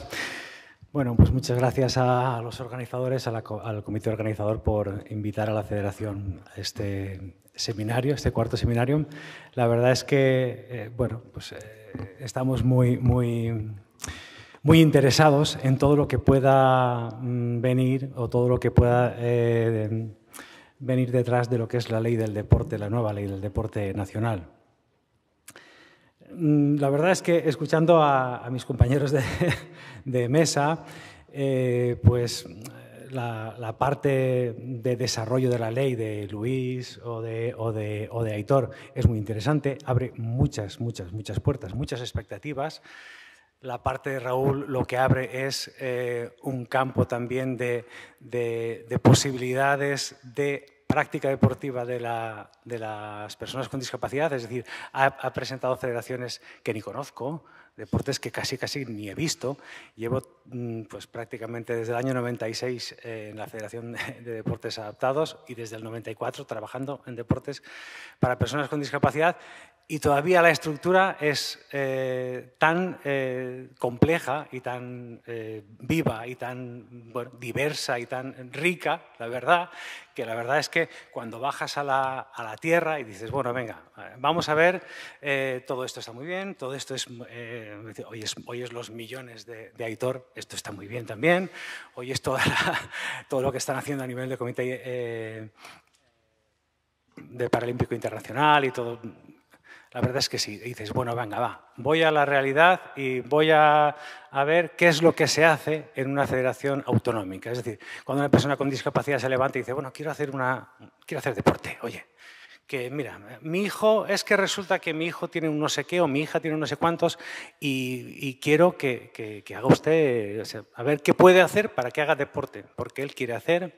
Speaker 5: Bueno, pues muchas gracias a los organizadores, al comité organizador por invitar a la federación a este seminario, este cuarto seminario. La verdad es que, eh, bueno, pues eh, estamos muy, muy, muy interesados en todo lo que pueda mm, venir o todo lo que pueda eh, venir detrás de lo que es la ley del deporte, la nueva ley del deporte nacional. Mm, la verdad es que escuchando a, mis compañeros de, mesa, eh, pues la, parte de desarrollo de la ley de Luis o de, o, Aitor es muy interesante, abre muchas, muchas, muchas puertas, muchas expectativas. La parte de Raúl lo que abre es eh, un campo también de, de posibilidades de práctica deportiva de, las personas con discapacidad, es decir, ha, presentado federaciones que ni conozco, deportes que casi casi ni he visto. Llevo mm, pues, prácticamente desde el año 96 eh, en la Federación de Deportes Adaptados y desde el 94 trabajando en deportes para personas con discapacidad y todavía la estructura es eh, tan eh, compleja y tan viva y tan diversa y tan rica, la verdad, que la verdad es que cuando bajas a la, tierra y dices, bueno, venga, eh, vamos a ver, eh, todo esto está muy bien, todo esto es, eh, hoy es, los millones de, Aitor, esto está muy bien también, hoy es toda todo lo que están haciendo a nivel de comité de Paralímpico Internacional y todo, la verdad es que sí. dices, bueno, venga, va, voy a la realidad y voy a, ver qué es lo que se hace en una federación autonómica. Es decir, cuando una persona con discapacidad se levanta y dice, bueno, quiero hacer, una, quiero hacer deporte, oye, que mira, mi hijo, es que resulta que mi hijo tiene un no sé qué o mi hija tiene un no sé cuántos y, quiero que, haga usted, a ver qué puede hacer para que haga deporte, porque él quiere hacer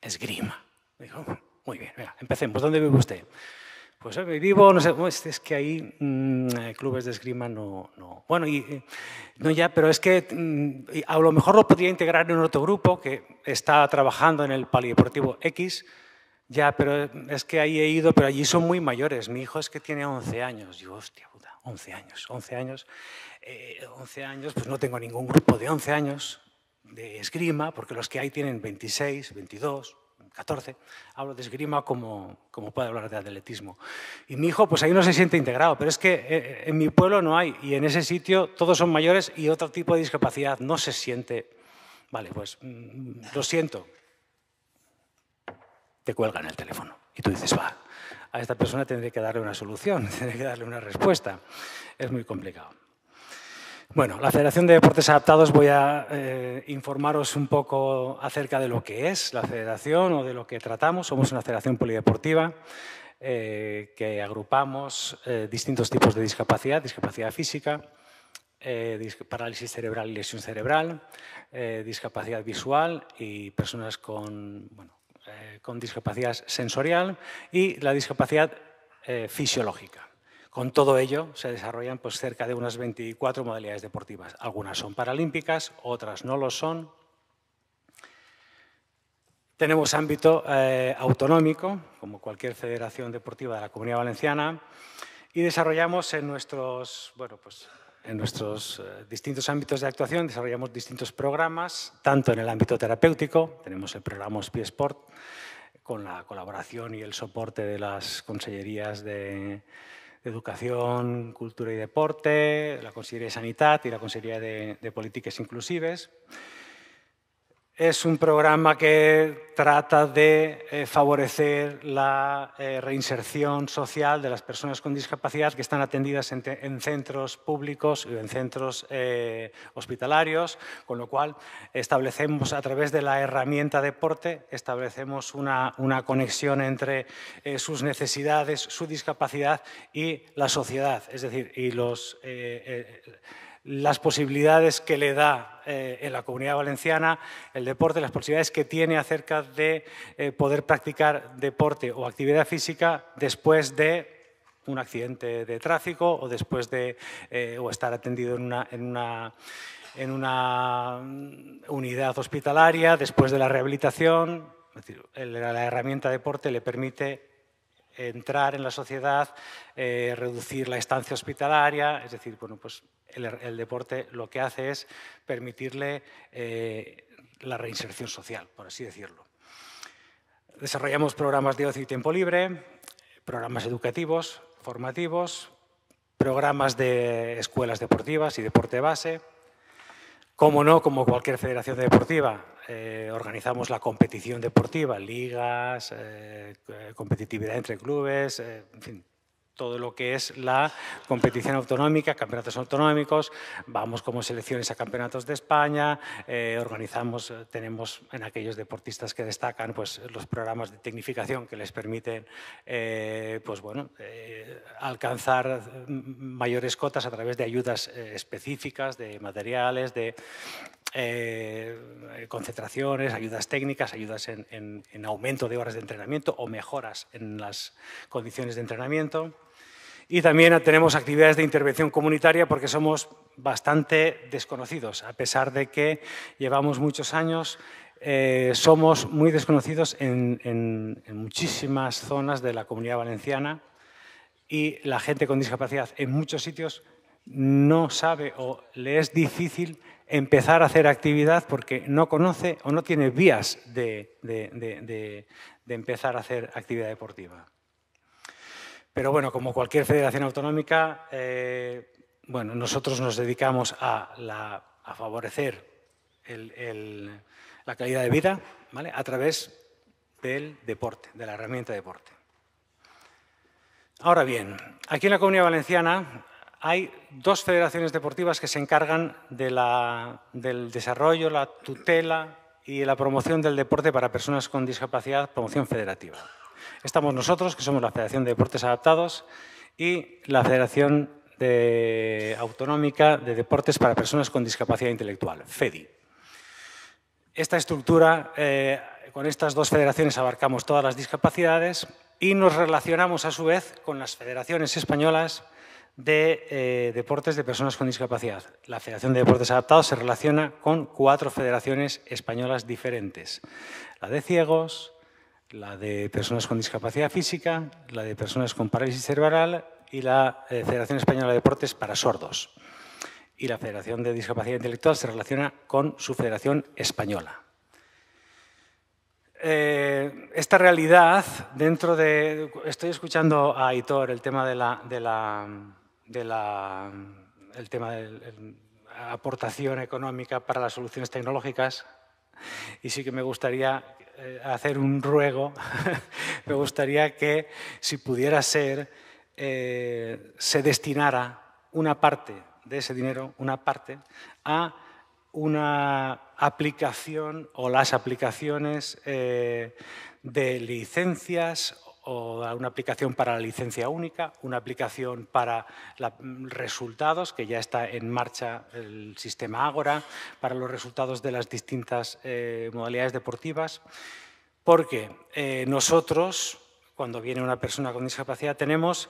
Speaker 5: esgrima. Digo, muy bien, venga, empecemos. ¿Dónde vive usted? pues vivo, no sé cómo es, que ahí mm, eh, clubes de esgrima no, no. Bueno, y, eh, no ya, pero es que mm, a lo mejor lo podría integrar en otro grupo que está trabajando en el Polideportivo X, ya, pero es que ahí he ido, pero allí son muy mayores. Mi hijo es que tiene 11 años. yo, hostia puta, 11 años, 11 años. 11 eh, años, pues no tengo ningún grupo de 11 años de esgrima, porque los que hay tienen 26, 22, 14, hablo de esgrima como, puede hablar de atletismo. Y mi hijo, pues ahí no se siente integrado, pero es que eh, eh, en mi pueblo no hay, y en ese sitio todos son mayores y otro tipo de discapacidad no se siente. Vale, pues mm, lo siento. Te cuelgan el teléfono y tú dices, va, a esta persona tendré que darle una solución, tendré que darle una respuesta. Es muy complicado. Bueno, la Federación de Deportes Adaptados voy a eh, informaros un poco acerca de lo que es la federación o de lo que tratamos. Somos una federación polideportiva eh, que agrupamos eh, distintos tipos de discapacidad, discapacidad física, parálisis cerebral y lesión cerebral, discapacidad visual y personas con, bueno, con discapacidad sensorial y la discapacidad fisiológica. Con todo ello, se desarrollan pues, cerca de unas 24 modalidades deportivas. Algunas son paralímpicas, otras no lo son. Tenemos ámbito eh, autonómico, como cualquier federación deportiva de la Comunidad Valenciana, y desarrollamos en nuestros, bueno, pues, en nuestros eh, distintos ámbitos de actuación, desarrollamos distintos programas, tanto en el ámbito terapéutico, tenemos el programa Spi Sport, con la colaboración y el soporte de las consellerías de Educación, Cultura y Deporte, la Consejería de Sanidad y la Consejería de, Políticas Inclusivas es un programa que trata de eh, favorecer la eh, reinserción social de las personas con discapacidad que están atendidas en, centros públicos y en centros eh, hospitalarios, con lo cual establecemos a través de la herramienta deporte, establecemos una, una conexión entre sus necesidades, su discapacidad y la sociedad, es decir, y los las posibilidades que le da eh, en la comunidad valenciana el deporte, las posibilidades que tiene acerca de eh, poder practicar deporte o actividad física después de un accidente de tráfico o después de eh, o estar atendido en una, unidad hospitalaria, después de la rehabilitación, la herramienta deporte le permite entrar en la sociedad, reducir la estancia hospitalaria, es decir, bueno, pues Er, el, deporte lo que hace es permitirle eh, la reinserción social, por así decirlo. Desarrollamos programas de ocio y tiempo libre, programas educativos, formativos, programas de escuelas deportivas y deporte base. Como no, como cualquier federación deportiva, eh, organizamos la competición deportiva, ligas, eh, competitividad entre clubes, en fin, todo lo que es la competición autonómica, campeonatos autonómicos, vamos como selecciones a campeonatos de España, eh, organizamos, eh, tenemos en aquellos deportistas que destacan pues, los programas de tecnificación que les permiten eh, pues, bueno, alcanzar mm, mayores cotas a través de ayudas específicas, de materiales, de, eh, eh, concentraciones, ayudas técnicas, ayudas en, aumento de horas de entrenamiento o mejoras en las condiciones de entrenamiento. Y también tenemos actividades de intervención comunitaria porque somos bastante desconocidos, a pesar de que llevamos muchos años, eh, somos muy desconocidos en muchísimas zonas de la comunidad valenciana y la gente con discapacidad en muchos sitios no sabe o le es difícil empezar a hacer actividad porque no conoce o no tiene vías de, empezar a hacer actividad deportiva. Pero bueno, como cualquier federación autonómica, eh, bueno, nosotros nos dedicamos a, favorecer la calidad de vida a través del deporte, de la herramienta deporte. Ahora bien, aquí en la Comunidad Valenciana hay dos federaciones deportivas que se encargan del desarrollo, la tutela y la promoción del deporte para personas con discapacidad, promoción federativa. Estamos nosotros, que somos la Federación de Deportes Adaptados, y la Federación Autonómica de Deportes para Personas con Discapacidad Intelectual, FEDI. Esta estructura, eh, con estas dos federaciones abarcamos todas las discapacidades y nos relacionamos a su vez con las federaciones españolas de eh, deportes de personas con discapacidad. La Federación de Deportes Adaptados se relaciona con cuatro federaciones españolas diferentes. La de ciegos, la de personas con discapacidad física, la de personas con parálisis cerebral y la eh, Federación Española de Deportes para Sordos. Y la Federación de Discapacidad Intelectual se relaciona con su Federación Española. Eh, esta realidad dentro de... Estoy escuchando a Aitor el tema de la del el tema de la aportación económica para las soluciones tecnológicas y sí que me gustaría eh, hacer un ruego, me gustaría que si pudiera ser, eh, se destinara una parte de ese dinero, una parte, a una aplicación o las aplicaciones eh, de licencias o una aplicación para la licencia única, una aplicación para los mm, resultados, que ya está en marcha el sistema Ágora, para los resultados de las distintas eh, modalidades deportivas, porque eh, nosotros, cuando viene una persona con discapacidad, tenemos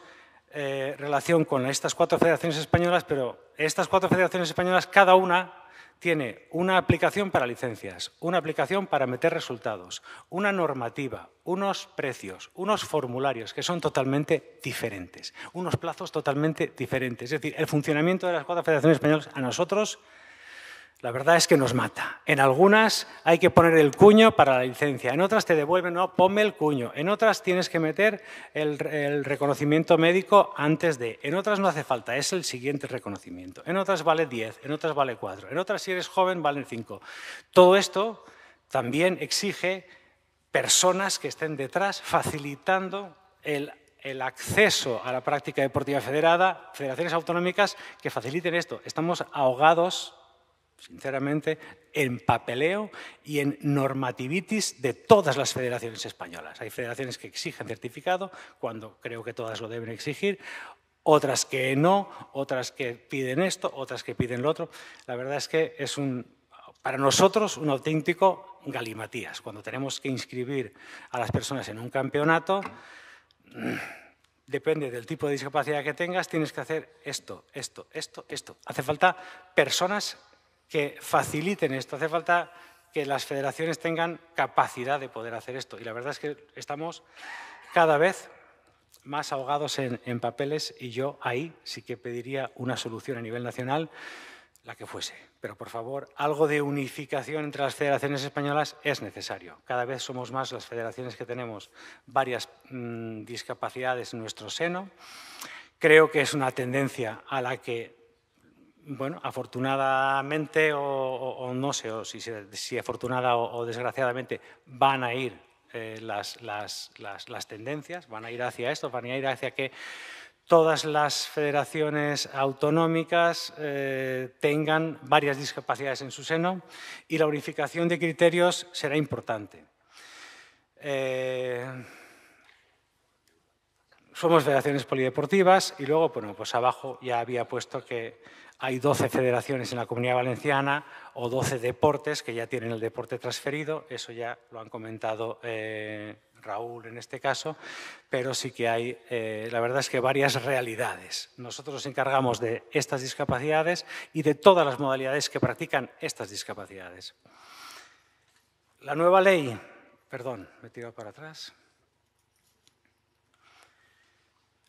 Speaker 5: eh, relación con estas cuatro federaciones españolas, pero estas cuatro federaciones españolas, cada una tiene una aplicación para licencias, una aplicación para meter resultados, una normativa, unos precios, unos formularios que son totalmente diferentes, unos plazos totalmente diferentes. Es decir, el funcionamiento de las cuatro federaciones españolas a nosotros la verdad es que nos mata. En algunas hay que poner el cuño para la licencia, en otras te devuelven, no, ponme el cuño, en otras tienes que meter el, reconocimiento médico antes de, en otras no hace falta, es el siguiente reconocimiento, en otras vale 10, en otras vale 4, en otras si eres joven valen 5. Todo esto también exige personas que estén detrás facilitando el el acceso a la práctica deportiva federada, federaciones autonómicas que faciliten esto. Estamos ahogados sinceramente, en papeleo y en normativitis de todas las federaciones españolas. Hay federaciones que exigen certificado, cuando creo que todas lo deben exigir, otras que no, otras que piden esto, otras que piden lo otro. La verdad es que es un, para nosotros un auténtico galimatías. Cuando tenemos que inscribir a las personas en un campeonato, mm, depende del tipo de discapacidad que tengas, tienes que hacer esto, esto, esto, esto. Hace falta personas que faciliten esto. Hace falta que las federaciones tengan capacidad de poder hacer esto. Y la verdad es que estamos cada vez más ahogados en, papeles y yo ahí sí que pediría una solución a nivel nacional, la que fuese. Pero por favor, algo de unificación entre las federaciones españolas es necesario. Cada vez somos más las federaciones que tenemos varias mm, discapacidades en nuestro seno. Creo que es una tendencia a la que bueno, afortunadamente o, no sé o si, afortunada o, desgraciadamente van a ir eh, las, tendencias, van a ir hacia esto, van a ir hacia que todas las federaciones autonómicas eh, tengan varias discapacidades en su seno y la unificación de criterios será importante. Eh, somos federaciones polideportivas y luego, bueno, pues abajo ya había puesto que hay 12 federaciones en la Comunidad Valenciana o 12 deportes que ya tienen el deporte transferido, eso ya lo han comentado eh, Raúl en este caso, pero sí que hay, eh, la verdad es que varias realidades. Nosotros nos encargamos de estas discapacidades y de todas las modalidades que practican estas discapacidades. La nueva ley, perdón, me he tirado para atrás.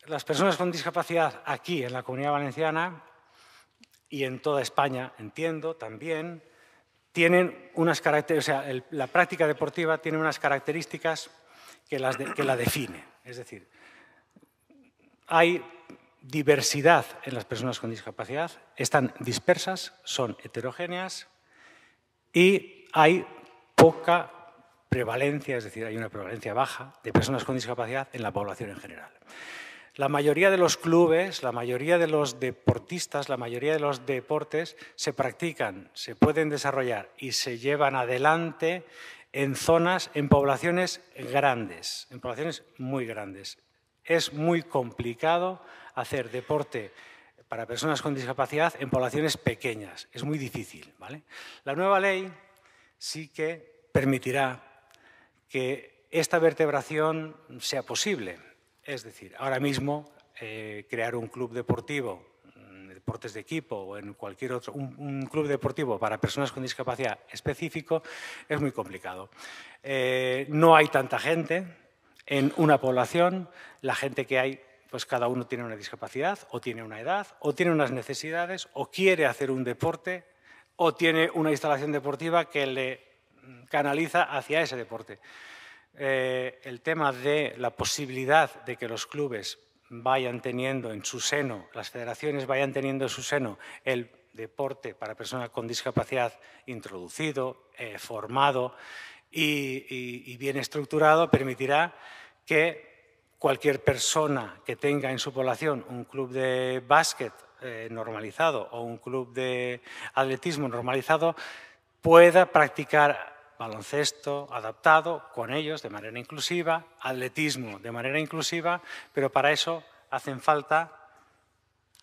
Speaker 5: Las personas con discapacidad aquí en la Comunidad Valenciana y en toda España, entiendo, también, tienen la práctica deportiva tiene unas características que, las que la define. Es decir, hay diversidad en las personas con discapacidad, están dispersas, son heterogéneas y hay poca prevalencia, es decir, hay una prevalencia baja de personas con discapacidad en la población en general. La mayoría de los clubes, la mayoría de los deportistas, la mayoría de los deportes se practican, se pueden desarrollar y se llevan adelante en zonas, en poblaciones grandes, en poblaciones muy grandes. Es muy complicado hacer deporte para personas con discapacidad en poblaciones pequeñas. Es muy difícil. La nueva ley sí que permitirá que esta vertebración sea posible es decir, ahora mismo eh, crear un club deportivo, mm, deportes de equipo o en cualquier otro, un, club deportivo para personas con discapacidad específico es muy complicado. Eh, no hay tanta gente en una población, la gente que hay pues cada uno tiene una discapacidad o tiene una edad o tiene unas necesidades o quiere hacer un deporte o tiene una instalación deportiva que le mm, canaliza hacia ese deporte. Eh, el tema de la posibilidad de que los clubes vayan teniendo en su seno, las federaciones vayan teniendo en su seno el deporte para personas con discapacidad introducido, eh, formado y, bien estructurado, permitirá que cualquier persona que tenga en su población un club de básquet eh, normalizado o un club de atletismo normalizado pueda practicar baloncesto adaptado con ellos de manera inclusiva, atletismo de manera inclusiva, pero para eso hacen falta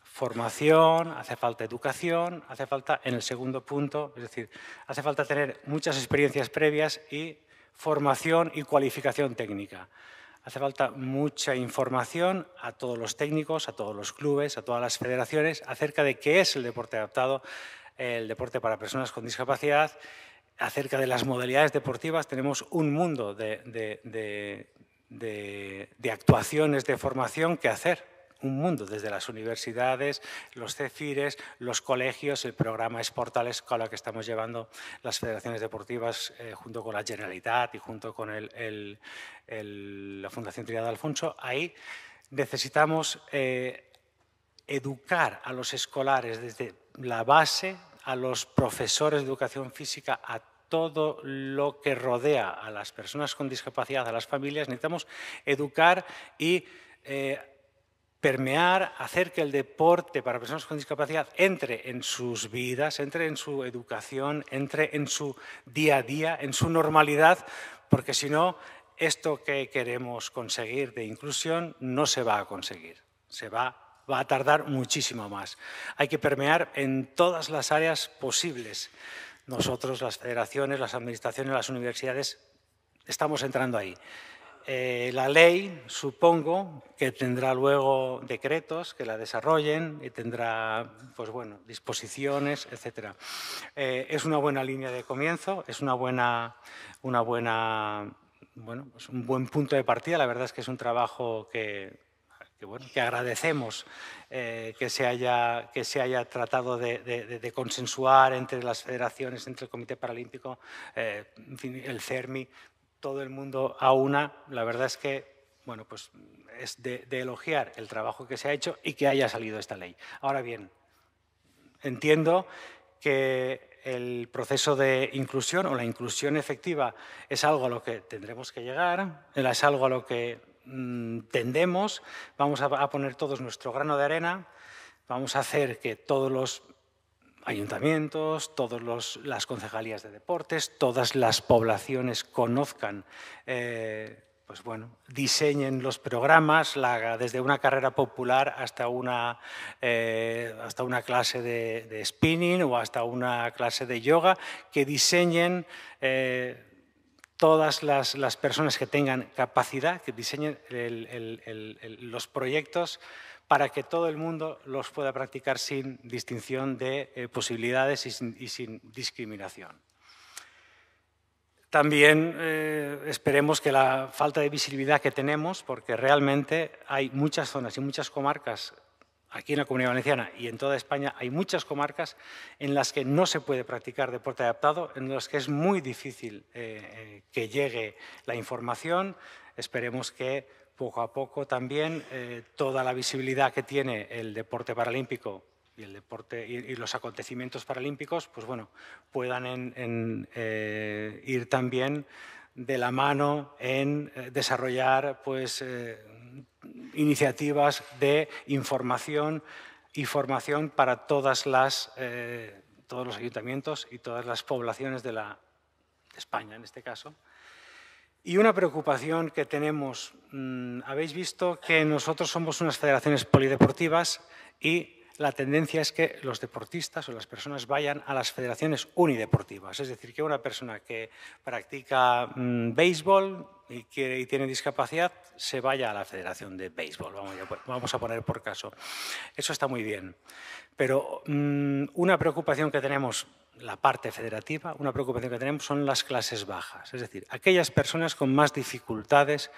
Speaker 5: formación, hace falta educación, hace falta, en el segundo punto, es decir, hace falta tener muchas experiencias previas y formación y cualificación técnica. Hace falta mucha información a todos los técnicos, a todos los clubes, a todas las federaciones acerca de qué es el deporte adaptado, el deporte para personas con discapacidad acerca de las modalidades deportivas tenemos un mundo de, actuaciones de formación que hacer. Un mundo, desde las universidades, los CEFIRES, los colegios, el programa Esportales con que estamos llevando las federaciones deportivas eh, junto con la Generalitat y junto con la Fundación Trinidad Alfonso. Ahí necesitamos eh, educar a los escolares desde la base a los profesores de educación física, a todo lo que rodea a las personas con discapacidad, a las familias, necesitamos educar y eh, permear, hacer que el deporte para personas con discapacidad entre en sus vidas, entre en su educación, entre en su día a día, en su normalidad, porque si no, esto que queremos conseguir de inclusión no se va a conseguir, se va va a tardar muchísimo más. Hay que permear en todas las áreas posibles. Nosotros, las federaciones, las administraciones, las universidades, estamos entrando ahí. Eh, la ley, supongo, que tendrá luego decretos que la desarrollen y tendrá, pues bueno, disposiciones, etc. Eh, es una buena línea de comienzo, es una buena, una buena, bueno, pues un buen punto de partida. La verdad es que es un trabajo que que, agradecemos eh, que, se haya, que se haya tratado de, consensuar entre las federaciones, entre el Comité Paralímpico, eh, el CERMI, todo el mundo a una. La verdad es que bueno, pues es de, de elogiar el trabajo que se ha hecho y que haya salido esta ley. Ahora bien, entiendo que el proceso de inclusión o la inclusión efectiva es algo a lo que tendremos que llegar, es algo a lo que Mm, tendemos, vamos a poner todos nuestro grano de arena, vamos a hacer que todos los ayuntamientos, todas las concejalías de deportes, todas las poblaciones conozcan, eh, pues bueno, diseñen los programas, desde una carrera popular hasta una, eh, hasta una clase de, spinning o hasta una clase de yoga, que diseñen... Eh, todas las, personas que tengan capacidad, que diseñen los proyectos para que todo el mundo los pueda practicar sin distinción de eh, posibilidades y sin, discriminación. También eh, esperemos que la falta de visibilidad que tenemos, porque realmente hay muchas zonas y muchas comarcas aquí en la Comunidad Valenciana y en toda España hay muchas comarcas en las que no se puede practicar deporte adaptado, en las que es muy difícil eh, eh, que llegue la información. Esperemos que poco a poco también eh, toda la visibilidad que tiene el deporte paralímpico y el deporte y, los acontecimientos paralímpicos, pues bueno, puedan ir también de la mano en desarrollar pues iniciativas de información y formación para todas las, eh, todos los ayuntamientos y todas las poblaciones de, la, España, en este caso. Y una preocupación que tenemos, mm, habéis visto que nosotros somos unas federaciones polideportivas y la tendencia es que los deportistas o las personas vayan a las federaciones unideportivas. Es decir, que una persona que practica mm, béisbol y, tiene discapacidad se vaya a la federación de béisbol, vamos a, poner por caso. Eso está muy bien. Pero mm, una preocupación que tenemos la parte federativa, una preocupación que tenemos son las clases bajas, es decir, aquellas personas con más dificultades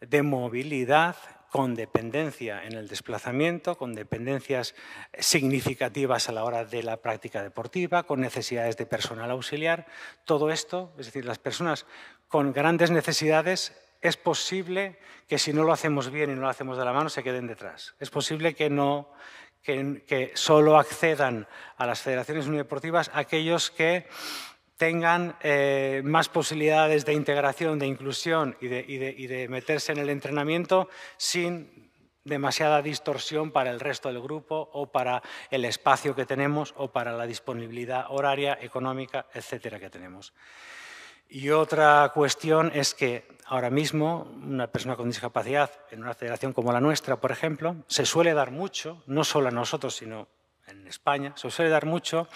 Speaker 5: de movilidad con dependencia en el desplazamiento, con dependencias significativas a la hora de la práctica deportiva, con necesidades de personal auxiliar. Todo esto, es decir, las personas con grandes necesidades, es posible que si no lo hacemos bien y no lo hacemos de la mano, se queden detrás. Es posible que no que, solo accedan a las federaciones unideportivas aquellos que tengan eh, más posibilidades de integración, de inclusión y de, y de, meterse en el entrenamiento sin demasiada distorsión para el resto del grupo o para el espacio que tenemos o para la disponibilidad horaria, económica, etcétera, que tenemos. Y otra cuestión es que ahora mismo una persona con discapacidad en una federación como la nuestra, por ejemplo, se suele dar mucho, no solo a nosotros, sino en España, se suele dar mucho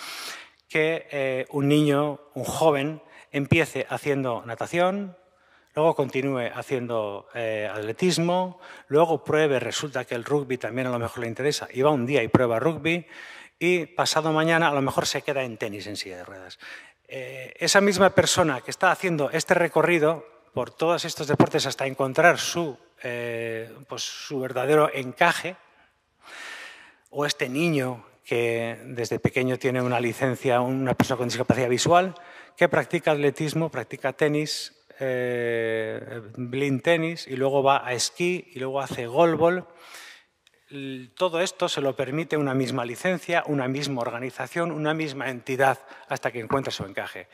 Speaker 5: que eh, un niño, un joven, empiece haciendo natación, luego continúe haciendo eh, atletismo, luego pruebe, resulta que el rugby también a lo mejor le interesa, y va un día y prueba rugby, y pasado mañana a lo mejor se queda en tenis en silla de ruedas. Eh, esa misma persona que está haciendo este recorrido por todos estos deportes hasta encontrar su pues, verdadero encaje, o este niño que desde pequeño tiene una licencia, una persona con discapacidad visual, que practica atletismo, practica tenis, eh, blind tenis, y luego va a esquí, y luego hace golbol. Todo esto se lo permite una misma licencia, una misma organización, una misma entidad, hasta que encuentre su encaje.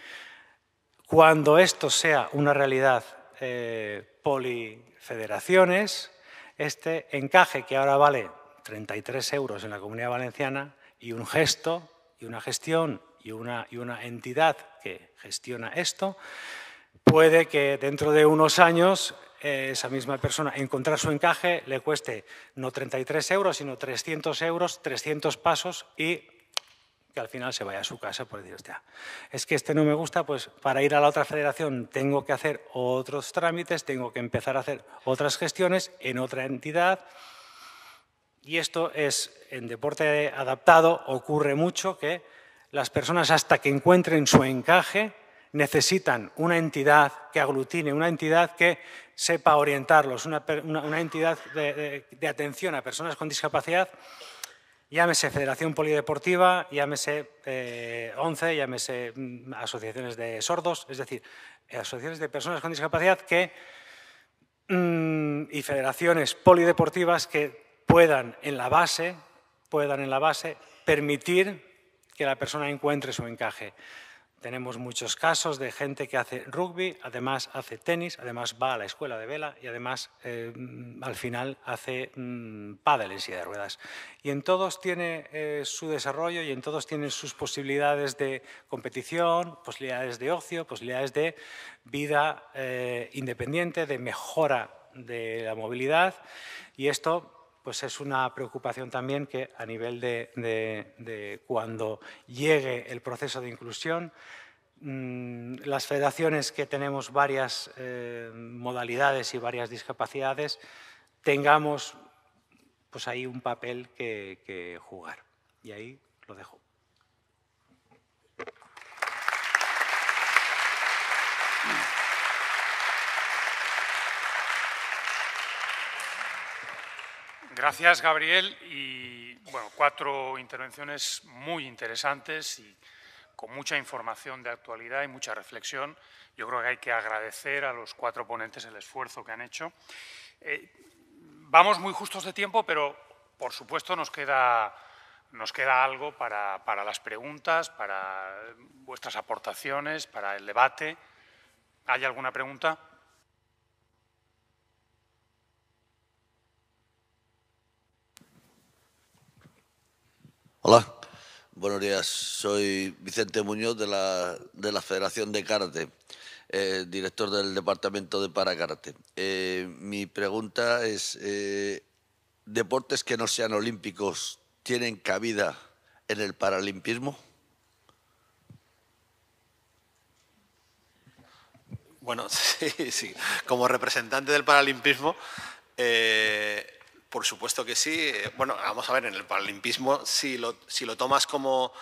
Speaker 5: Cuando esto sea una realidad eh, polifederaciones, este encaje que ahora vale 33 euros en la Comunidad Valenciana y un gesto y una gestión y una, y una entidad que gestiona esto, puede que dentro de unos años eh, esa misma persona encontrar su encaje le cueste no 33 euros, sino 300 euros, 300 pasos y que al final se vaya a su casa por decir, hostia, es que este no me gusta, pues para ir a la otra federación tengo que hacer otros trámites, tengo que empezar a hacer otras gestiones en otra entidad, y esto es, en deporte adaptado ocurre mucho que las personas hasta que encuentren su encaje necesitan una entidad que aglutine, una entidad que sepa orientarlos, una, entidad de, atención a personas con discapacidad llámese Federación Polideportiva, llámese eh, ONCE, llámese mm, asociaciones de sordos, es decir, asociaciones de personas con discapacidad que, mm, y federaciones polideportivas que puedan en la base, puedan en la base permitir que la persona encuentre su encaje. Tenemos muchos casos de gente que hace rugby, además hace tenis, además va a la escuela de vela y además eh, al final hace mmm, pádel en silla de ruedas. Y en todos tiene eh, su desarrollo y en todos tiene sus posibilidades de competición, posibilidades de ocio, posibilidades de vida eh, independiente, de mejora de la movilidad. Y esto pues es una preocupación también que a nivel de, cuando llegue el proceso de inclusión, mm, las federaciones que tenemos varias eh, modalidades y varias discapacidades, tengamos pues ahí un papel que jugar. Y ahí lo dejo.
Speaker 1: Gracias, Gabriel. Y bueno, cuatro intervenciones muy interesantes y con mucha información de actualidad y mucha reflexión. Yo creo que hay que agradecer a los cuatro ponentes el esfuerzo que han hecho. Eh, vamos muy justos de tiempo, pero por supuesto nos queda, nos queda algo para, para las preguntas, para vuestras aportaciones, para el debate. ¿Hay alguna pregunta?
Speaker 6: Hola, buenos días. Soy Vicente
Speaker 2: Muñoz de la, Federación de Karate, eh, director del Departamento de
Speaker 3: Paracárte. Eh, mi pregunta es, eh, ¿deportes que no sean olímpicos tienen cabida en el paralimpismo? Bueno, sí, sí.
Speaker 2: Como representante del paralimpismo, por supuesto que sí. Eh, bueno, vamos a ver, en el paralimpismo, si lo, tomas como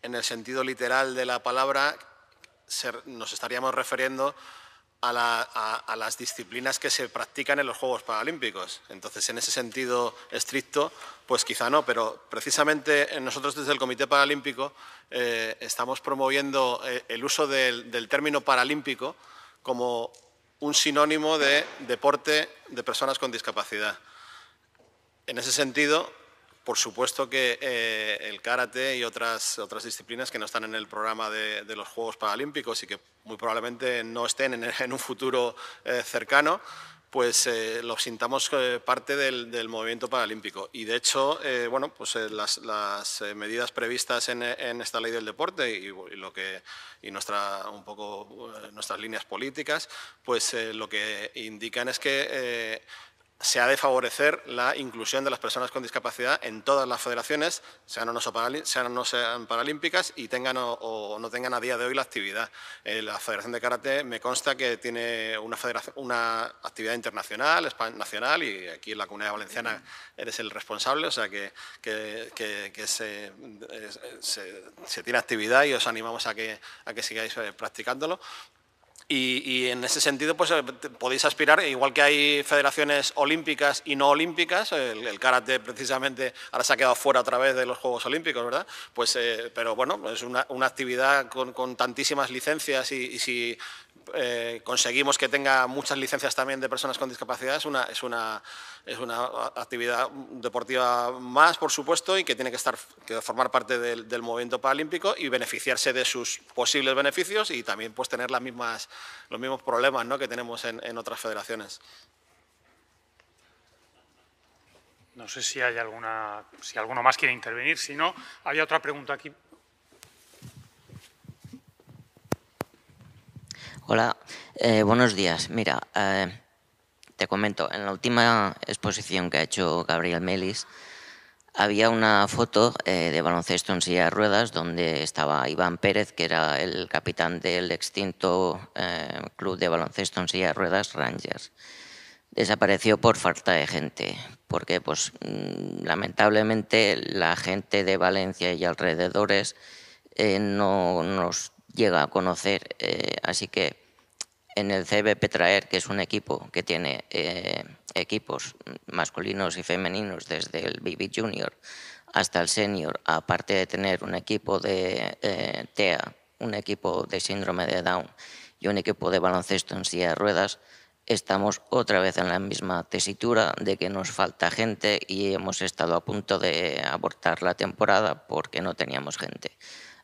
Speaker 2: en el sentido literal de la palabra, nos estaríamos refiriendo a, las disciplinas que se practican en los Juegos Paralímpicos. Entonces, en ese sentido estricto, pues quizá no, pero precisamente nosotros desde el Comité Paralímpico eh, estamos promoviendo eh, el uso del término paralímpico como un sinónimo de deporte de personas con discapacidad. En ese sentido, por supuesto que eh, el karate y otras, otras disciplinas que no están en el programa de, los Juegos Paralímpicos y que muy probablemente no estén en, en un futuro eh, cercano, pues eh, lo sintamos parte del, movimiento paralímpico. Y de hecho, bueno, pues las, medidas previstas en, esta ley del deporte y, lo que, y nuestra, un poco nuestras líneas políticas, pues lo que indican es que se ha de favorecer la inclusión de las personas con discapacidad en todas las federaciones, sean o no sean, paralímpicas y tengan o, no tengan a día de hoy la actividad. Eh, la Federación de Karate me consta que tiene una, una actividad internacional, nacional, y aquí en la Comunidad Valenciana eres el responsable, o sea que, se, tiene actividad y os animamos a que, a que sigáis eh, practicándolo. Y, en ese sentido, pues eh, podéis aspirar, e igual que hay federaciones olímpicas y no olímpicas, el, karate precisamente ahora se ha quedado fuera a través de los Juegos Olímpicos, ¿verdad? Pues, eh, pero bueno, es una, actividad con, tantísimas licencias y, y si eh, conseguimos que tenga muchas licencias también de personas con discapacidad. Es una, es, una, actividad deportiva más, por supuesto, y que tiene que, estar, que formar parte del, movimiento paralímpico y beneficiarse de sus posibles beneficios y también pues, tener las mismas, los mismos problemas que tenemos en, en otras federaciones. No
Speaker 1: sé si hay alguna, si alguno más quiere intervenir. Si no, había otra pregunta aquí
Speaker 7: Hola, eh, buenos días. Mira, eh, te comento, en la última exposición que ha hecho Gabriel Melis, había una foto eh, de baloncesto en silla de ruedas donde estaba Iván Pérez, que era el capitán del extinto club de baloncesto en silla de ruedas Rangers. Desapareció por falta de gente, porque pues, mm, lamentablemente la gente de Valencia y alrededores no, nos, llega a conocer. Eh, así que en el CBP Traer, que es un equipo que tiene eh, equipos masculinos y femeninos desde el BB Junior hasta el Senior, aparte de tener un equipo de eh, TEA, un equipo de síndrome de Down y un equipo de baloncesto en silla de ruedas, estamos otra vez en la misma tesitura de que nos falta gente y hemos estado a punto de abortar la temporada porque no teníamos gente.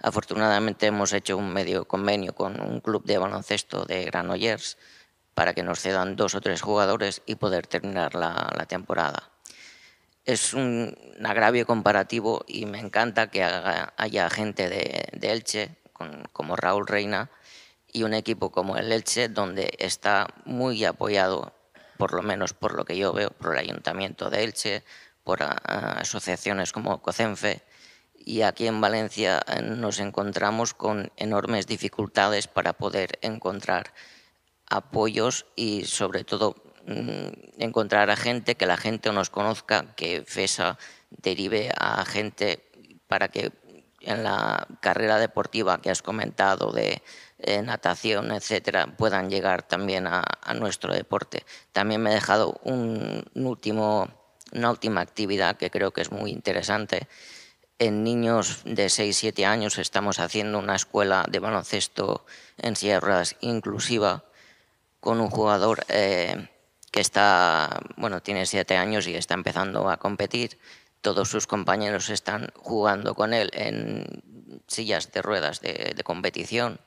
Speaker 7: Afortunadamente hemos hecho un medio convenio con un club de baloncesto de Granollers para que nos cedan dos o tres jugadores y poder terminar la, temporada. Es un, agravio comparativo y me encanta que haya gente de, Elche, como Raúl Reina, y un equipo como el Elche, donde está muy apoyado, por lo menos por lo que yo veo, por el Ayuntamiento de Elche, por asociaciones como COCENFE, y aquí en Valencia eh, nos encontramos con enormes dificultades para poder encontrar apoyos y sobre todo mm, encontrar a gente, que la gente nos conozca, que FESA derive a gente para que en la carrera deportiva que has comentado de, eh, natación, etcétera, puedan llegar también a, nuestro deporte. También me he dejado un último, una última actividad que creo que es muy interesante, en niños de 6-7 años estamos haciendo una escuela de baloncesto en sierras inclusiva con un jugador eh, que está, bueno, tiene 7 años y está empezando a competir. Todos sus compañeros están jugando con él en sillas de ruedas de, competición.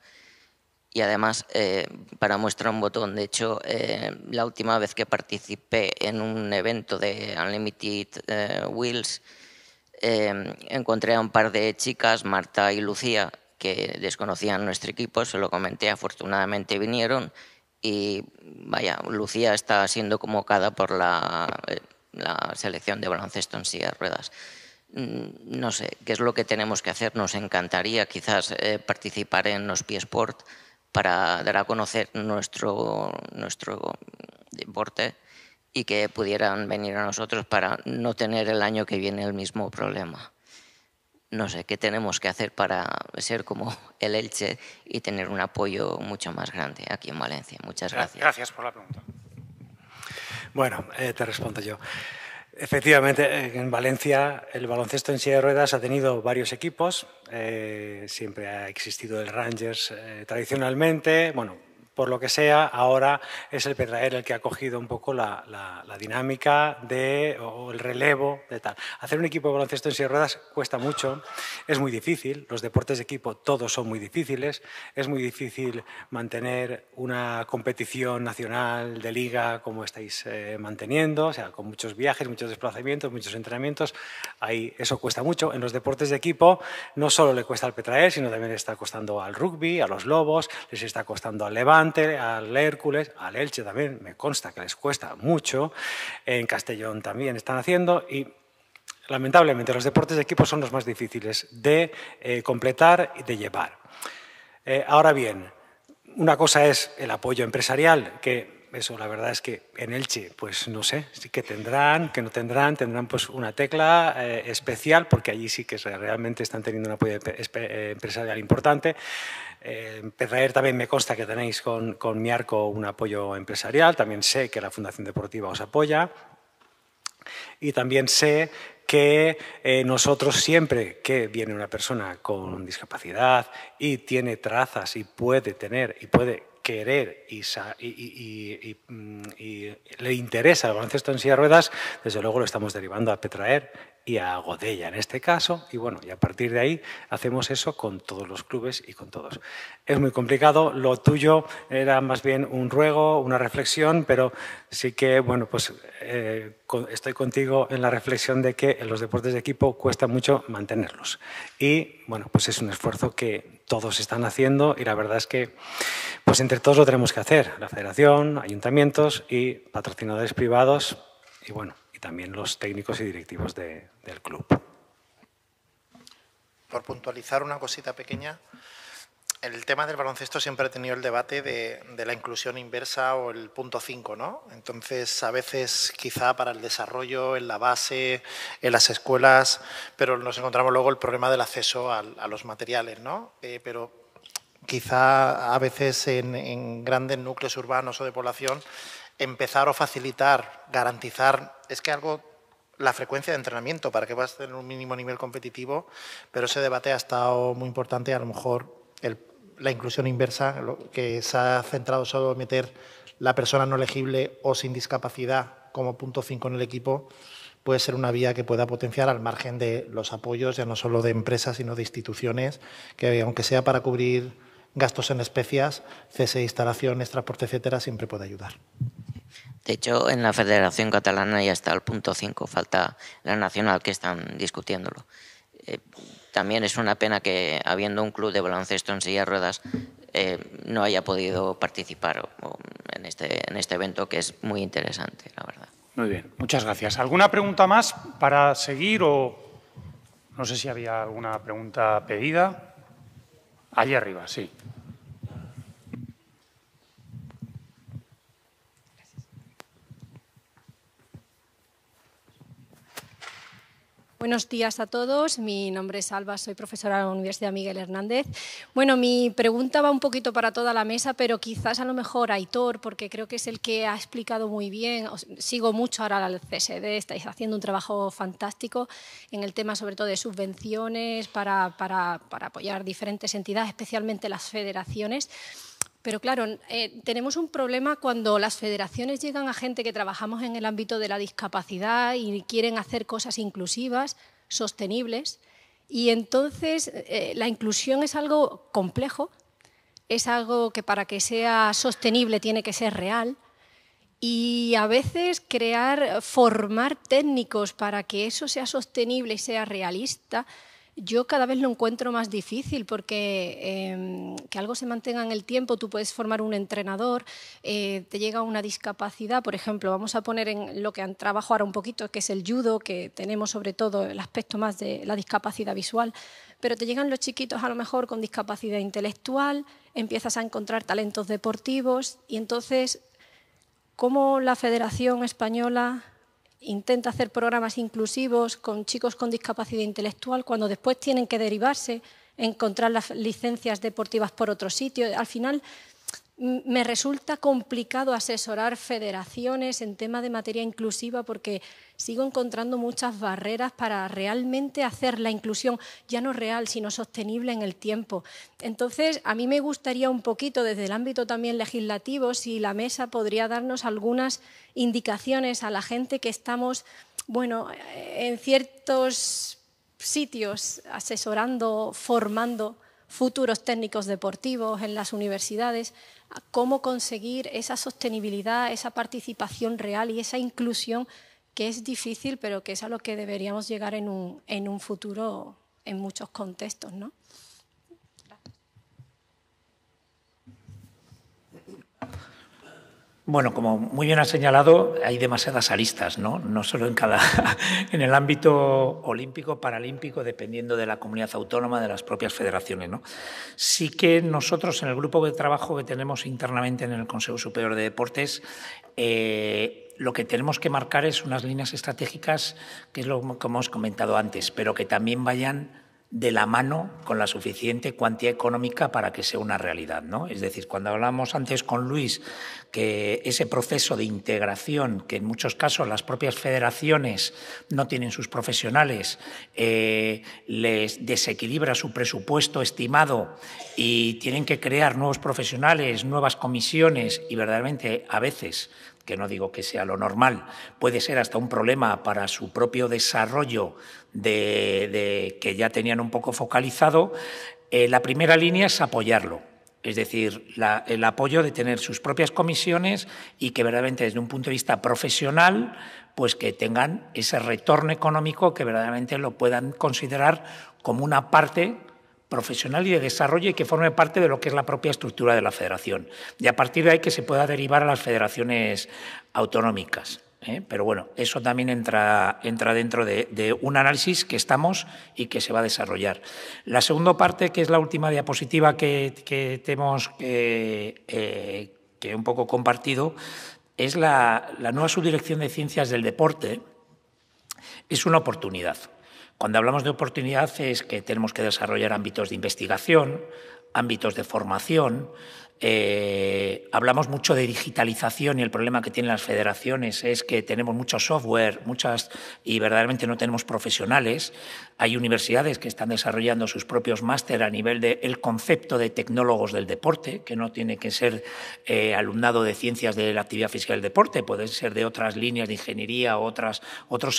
Speaker 7: Y además, eh, para mostrar un botón, de hecho, eh, la última vez que participé en un evento de Unlimited Wheels, Em, encontré a un par de chicas, Marta y Lucía, que desconocían nuestro equipo, se lo comenté, afortunadamente vinieron y vaya, Lucía está siendo convocada por la, eh, selección de baloncesto en silla ruedas. Mm, no sé, ¿qué es lo que tenemos que hacer? Nos encantaría quizás eh, participar en los Sport para dar a conocer nuestro, nuestro deporte y que pudieran venir a nosotros para no tener el año que viene el mismo problema. No sé, ¿qué tenemos que hacer para ser como el Elche y tener un apoyo mucho más grande aquí en Valencia? Muchas gracias. Gracias por la pregunta. Bueno, eh, te respondo yo. Efectivamente, eh, en
Speaker 5: Valencia el baloncesto en silla de ruedas ha tenido varios equipos. Eh, siempre ha existido el Rangers tradicionalmente. Bueno, por lo que sea, ahora es el Petraer el que ha cogido un poco la, dinámica de, o el relevo de tal. Hacer un equipo de baloncesto en silla de ruedas cuesta mucho, es muy difícil, los deportes de equipo todos son muy difíciles, es muy difícil mantener una competición nacional de liga como estáis eh, manteniendo, o sea, con muchos viajes, muchos desplazamientos, muchos entrenamientos, ahí eso cuesta mucho. En los deportes de equipo no solo le cuesta al Petraer, sino también le está costando al rugby, a los lobos, les está costando al Levante, al Hércules, al Elche también, me consta que les cuesta mucho, en Castellón también están haciendo y lamentablemente los deportes de equipo son los más difíciles de eh, completar y de llevar. Eh, ahora bien, una cosa es el apoyo empresarial que eso, la verdad es que en Elche, pues no sé, sí que tendrán, que no tendrán, tendrán pues una tecla eh, especial, porque allí sí que realmente están teniendo un apoyo eh, empresarial importante. Eh, en Pedraer también me consta que tenéis con, con mi arco un apoyo empresarial, también sé que la Fundación Deportiva os apoya y también sé que eh, nosotros siempre que viene una persona con discapacidad y tiene trazas y puede tener y puede querer y, mm, y, le interesa el baloncesto en silla de ruedas, desde luego lo estamos derivando a Petraer y a Godella en este caso. Y bueno, y a partir de ahí hacemos eso con todos los clubes y con todos. Es muy complicado, lo tuyo era más bien un ruego, una reflexión, pero sí que, bueno, pues eh, estoy contigo en la reflexión de que en los deportes de equipo cuesta mucho mantenerlos. Y bueno, pues es un esfuerzo que todos están haciendo y la verdad es que, pues todos lo tenemos que hacer, la federación, ayuntamientos y patrocinadores privados y bueno, y también los técnicos y directivos del
Speaker 3: club. Por puntualizar una cosita pequeña, el tema del baloncesto siempre ha tenido el debate de, la inclusión inversa o el punto 5, ¿no? Entonces, a veces quizá para el desarrollo, en la base, en las escuelas, pero nos encontramos luego el problema del acceso a, los materiales, ¿no? Eh, pero quizá a veces en, grandes núcleos urbanos o de población, empezar o facilitar, garantizar, es que algo la frecuencia de entrenamiento para que vas a tener un mínimo nivel competitivo, pero ese debate ha estado muy importante. A lo mejor la inclusión inversa, que se ha centrado solo en meter la persona no elegible o sin discapacidad como punto 5 en el equipo, puede ser una vía que pueda potenciar al margen de los apoyos, ya no solo de empresas, sino de instituciones, que aunque sea para cubrir gastos en especias, cese de instalaciones, transporte, etcétera, siempre puede ayudar.
Speaker 7: De hecho, en la Federación Catalana ya está el punto 5, falta la nacional que están discutiéndolo. Eh, también es una pena que, habiendo un club de baloncesto en silla de ruedas, eh, no haya podido participar en, este, en este evento que es muy interesante, la verdad.
Speaker 1: Muy bien, muchas gracias. ¿Alguna pregunta más para seguir o no sé si había alguna pregunta pedida? Allí arriba, sí.
Speaker 6: Buenos días a todos. Mi nombre es Alba, soy profesora de la Universidad Miguel Hernández. Bueno, mi pregunta va un poquito para toda la mesa, pero quizás a lo mejor Aitor, porque creo que es el que ha explicado muy bien. sigo mucho ahora al CSD, estáis haciendo un trabajo fantástico en el tema, sobre todo, de subvenciones para, para, para apoyar diferentes entidades, especialmente las federaciones. Pero claro, eh, tenemos un problema cuando las federaciones llegan a gente que trabajamos en el ámbito de la discapacidad y quieren hacer cosas inclusivas, sostenibles, y entonces eh, la inclusión es algo complejo, es algo que para que sea sostenible tiene que ser real. Y a veces crear, formar técnicos para que eso sea sostenible y sea realista, yo cada vez lo encuentro más difícil porque em, que algo se mantenga en el tiempo, tú puedes formar un entrenador, eh, te llega una discapacidad, por ejemplo, vamos a poner en lo que han trabajado ahora un poquito, que es el judo, que tenemos sobre todo el aspecto más de la discapacidad visual, pero te llegan los chiquitos a lo mejor con discapacidad intelectual, empiezas a encontrar talentos deportivos y entonces, ¿cómo la Federación Española intenta hacer programas inclusivos con chicos con discapacidad intelectual cuando después tienen que derivarse, encontrar las licencias deportivas por otro sitio. Al final, me resulta complicado asesorar federaciones en tema de materia inclusiva porque sigo encontrando muchas barreras para realmente hacer la inclusión ya no real, sino sostenible en el tiempo. Entonces, a mí me gustaría un poquito, desde el ámbito también legislativo, si la mesa podría darnos algunas indicaciones a la gente que estamos, bueno, en ciertos sitios asesorando, formando futuros técnicos deportivos en las universidades, cómo conseguir esa sostenibilidad, esa participación real y esa inclusión que es difícil, pero que es a lo que deberíamos llegar en un, futuro en muchos contextos, ¿no?
Speaker 4: Bueno, como muy bien ha señalado, hay demasiadas aristas, ¿no? No solo en cada en el ámbito olímpico, paralímpico, dependiendo de la comunidad autónoma, de las propias federaciones, ¿no? Sí que nosotros en el grupo de trabajo que tenemos internamente en el Consejo Superior de Deportes eh, lo que tenemos que marcar es unas líneas estratégicas, que es lo que hemos comentado antes, pero que también vayan de la mano con la suficiente cuantía económica para que sea una realidad. ¿no? Es decir, cuando hablamos antes con Luis que ese proceso de integración, que en muchos casos las propias federaciones no tienen sus profesionales, eh, les desequilibra su presupuesto estimado y tienen que crear nuevos profesionales, nuevas comisiones y verdaderamente a veces que no digo que sea lo normal, puede ser hasta un problema para su propio desarrollo de, que ya tenían un poco focalizado, eh, la primera línea es apoyarlo. Es decir, el apoyo de tener sus propias comisiones y que verdaderamente desde un punto de vista profesional, pues que tengan ese retorno económico que verdaderamente lo puedan considerar como una parte profesional y de desarrollo y que forme parte de lo que es la propia estructura de la federación. Y a partir de ahí que se pueda derivar a las federaciones autonómicas. ¿eh? Pero bueno, eso también entra, dentro de, un análisis que estamos y que se va a desarrollar. La segunda parte, que es la última diapositiva que, que tenemos eh, eh, un poco compartido, es la, la nueva subdirección de ciencias del deporte. Es una oportunidad. Cuando hablamos de oportunidad es que tenemos que desarrollar ámbitos de investigación, ámbitos de formación, eh, hablamos mucho de digitalización y el problema que tienen las federaciones es que tenemos mucho software, muchas y verdaderamente no tenemos profesionales. Hay universidades que están desarrollando sus propios máster a nivel del concepto de tecnólogos del deporte, que no tiene que ser eh, alumnado de ciencias de la actividad física del deporte, puede ser de otras líneas de ingeniería otros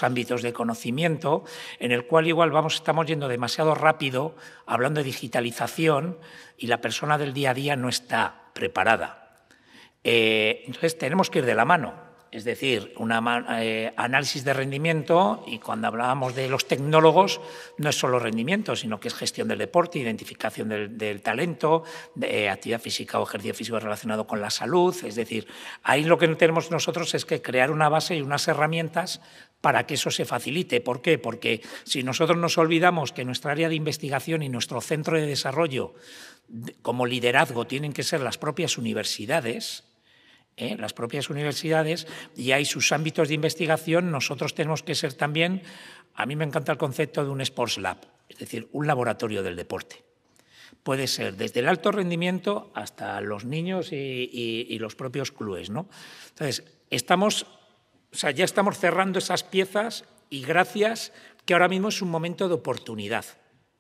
Speaker 4: ámbitos de conocimiento, en el cual igual vamos, estamos yendo demasiado rápido hablando de digitalización y la persona del día a día no está preparada. Eh, entonces tenemos que ir de la mano es decir, un eh, análisis de rendimiento, y cuando hablábamos de los tecnólogos, no es solo rendimiento, sino que es gestión del deporte, identificación del, talento, de, eh, actividad física o ejercicio físico relacionado con la salud. Es decir, ahí lo que tenemos nosotros es que crear una base y unas herramientas para que eso se facilite. ¿Por qué? Porque si nosotros nos olvidamos que nuestra área de investigación y nuestro centro de desarrollo como liderazgo tienen que ser las propias universidades, las propias universidades y hay sus ámbitos de investigación, nosotros tenemos que ser también, a mí me encanta el concepto de un Sports Lab, es decir, un laboratorio del deporte. Puede ser desde el alto rendimiento hasta los niños y, los propios clubes. Entonces, estamos, ya estamos cerrando esas piezas y gracias que ahora mismo es un momento de oportunidad,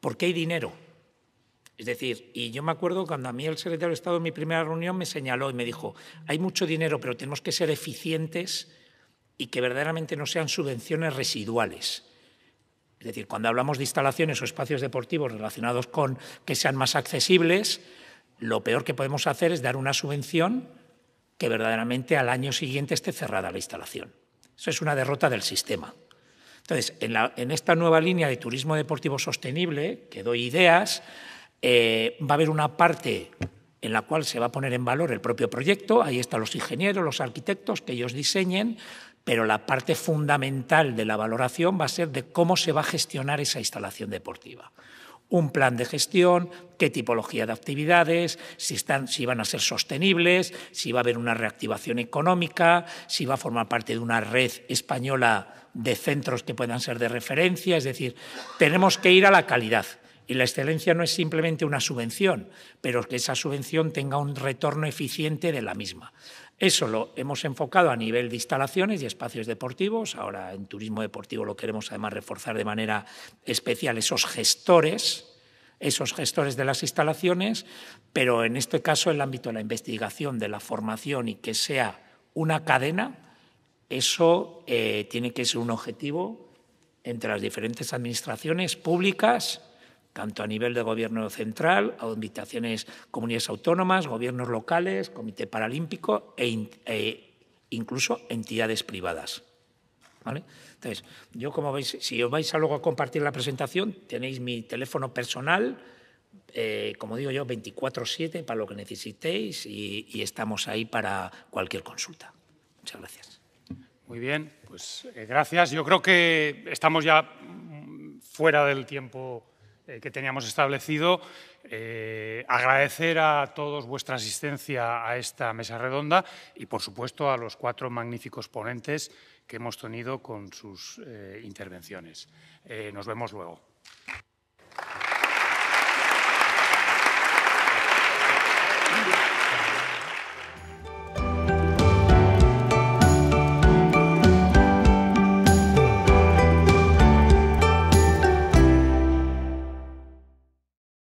Speaker 4: porque hay dinero. Es decir, y yo me acuerdo cuando a mí el secretario de Estado en mi primera reunión me señaló y me dijo, hay mucho dinero, pero tenemos que ser eficientes y que verdaderamente no sean subvenciones residuales. Es decir, cuando hablamos de instalaciones o espacios deportivos relacionados con que sean más accesibles, lo peor que podemos hacer es dar una subvención que verdaderamente al año siguiente esté cerrada la instalación. Eso es una derrota del sistema. Entonces, en, esta nueva línea de turismo deportivo sostenible, que doy ideas, eh, va a haber una parte en la cual se va a poner en valor el propio proyecto, ahí están los ingenieros, los arquitectos, que ellos diseñen, pero la parte fundamental de la valoración va a ser de cómo se va a gestionar esa instalación deportiva. Un plan de gestión, qué tipología de actividades, si van a ser sostenibles, si va a haber una reactivación económica, si va a formar parte de una red española de centros que puedan ser de referencia. Es decir, tenemos que ir a la calidad y la excelencia no es simplemente una subvención, pero que esa subvención tenga un retorno eficiente de la misma. Eso lo hemos enfocado a nivel de instalaciones y espacios deportivos. Ahora en turismo deportivo lo queremos además reforzar de manera especial esos gestores, esos gestores de las instalaciones, pero en este caso el ámbito de la investigación, de la formación y que sea una cadena, eso eh, tiene que ser un objetivo entre las diferentes administraciones públicas tanto a nivel de gobierno central, a invitaciones comunidades autónomas, gobiernos locales, Comité Paralímpico e, e, incluso entidades privadas. ¿Vale? Entonces, yo como veis, si os vais a luego a compartir la presentación, tenéis mi teléfono personal, eh, como digo yo, 24-7 para lo que necesitéis y, estamos ahí para cualquier consulta. Muchas
Speaker 1: gracias. Muy bien, pues eh, gracias. Yo creo que estamos ya fuera del tiempo eh, que teníamos establecido. Eh, agradecer a todos vuestra asistencia a esta mesa redonda y, por supuesto, a los cuatro magníficos ponentes que hemos tenido con sus eh, intervenciones. nos vemos luego.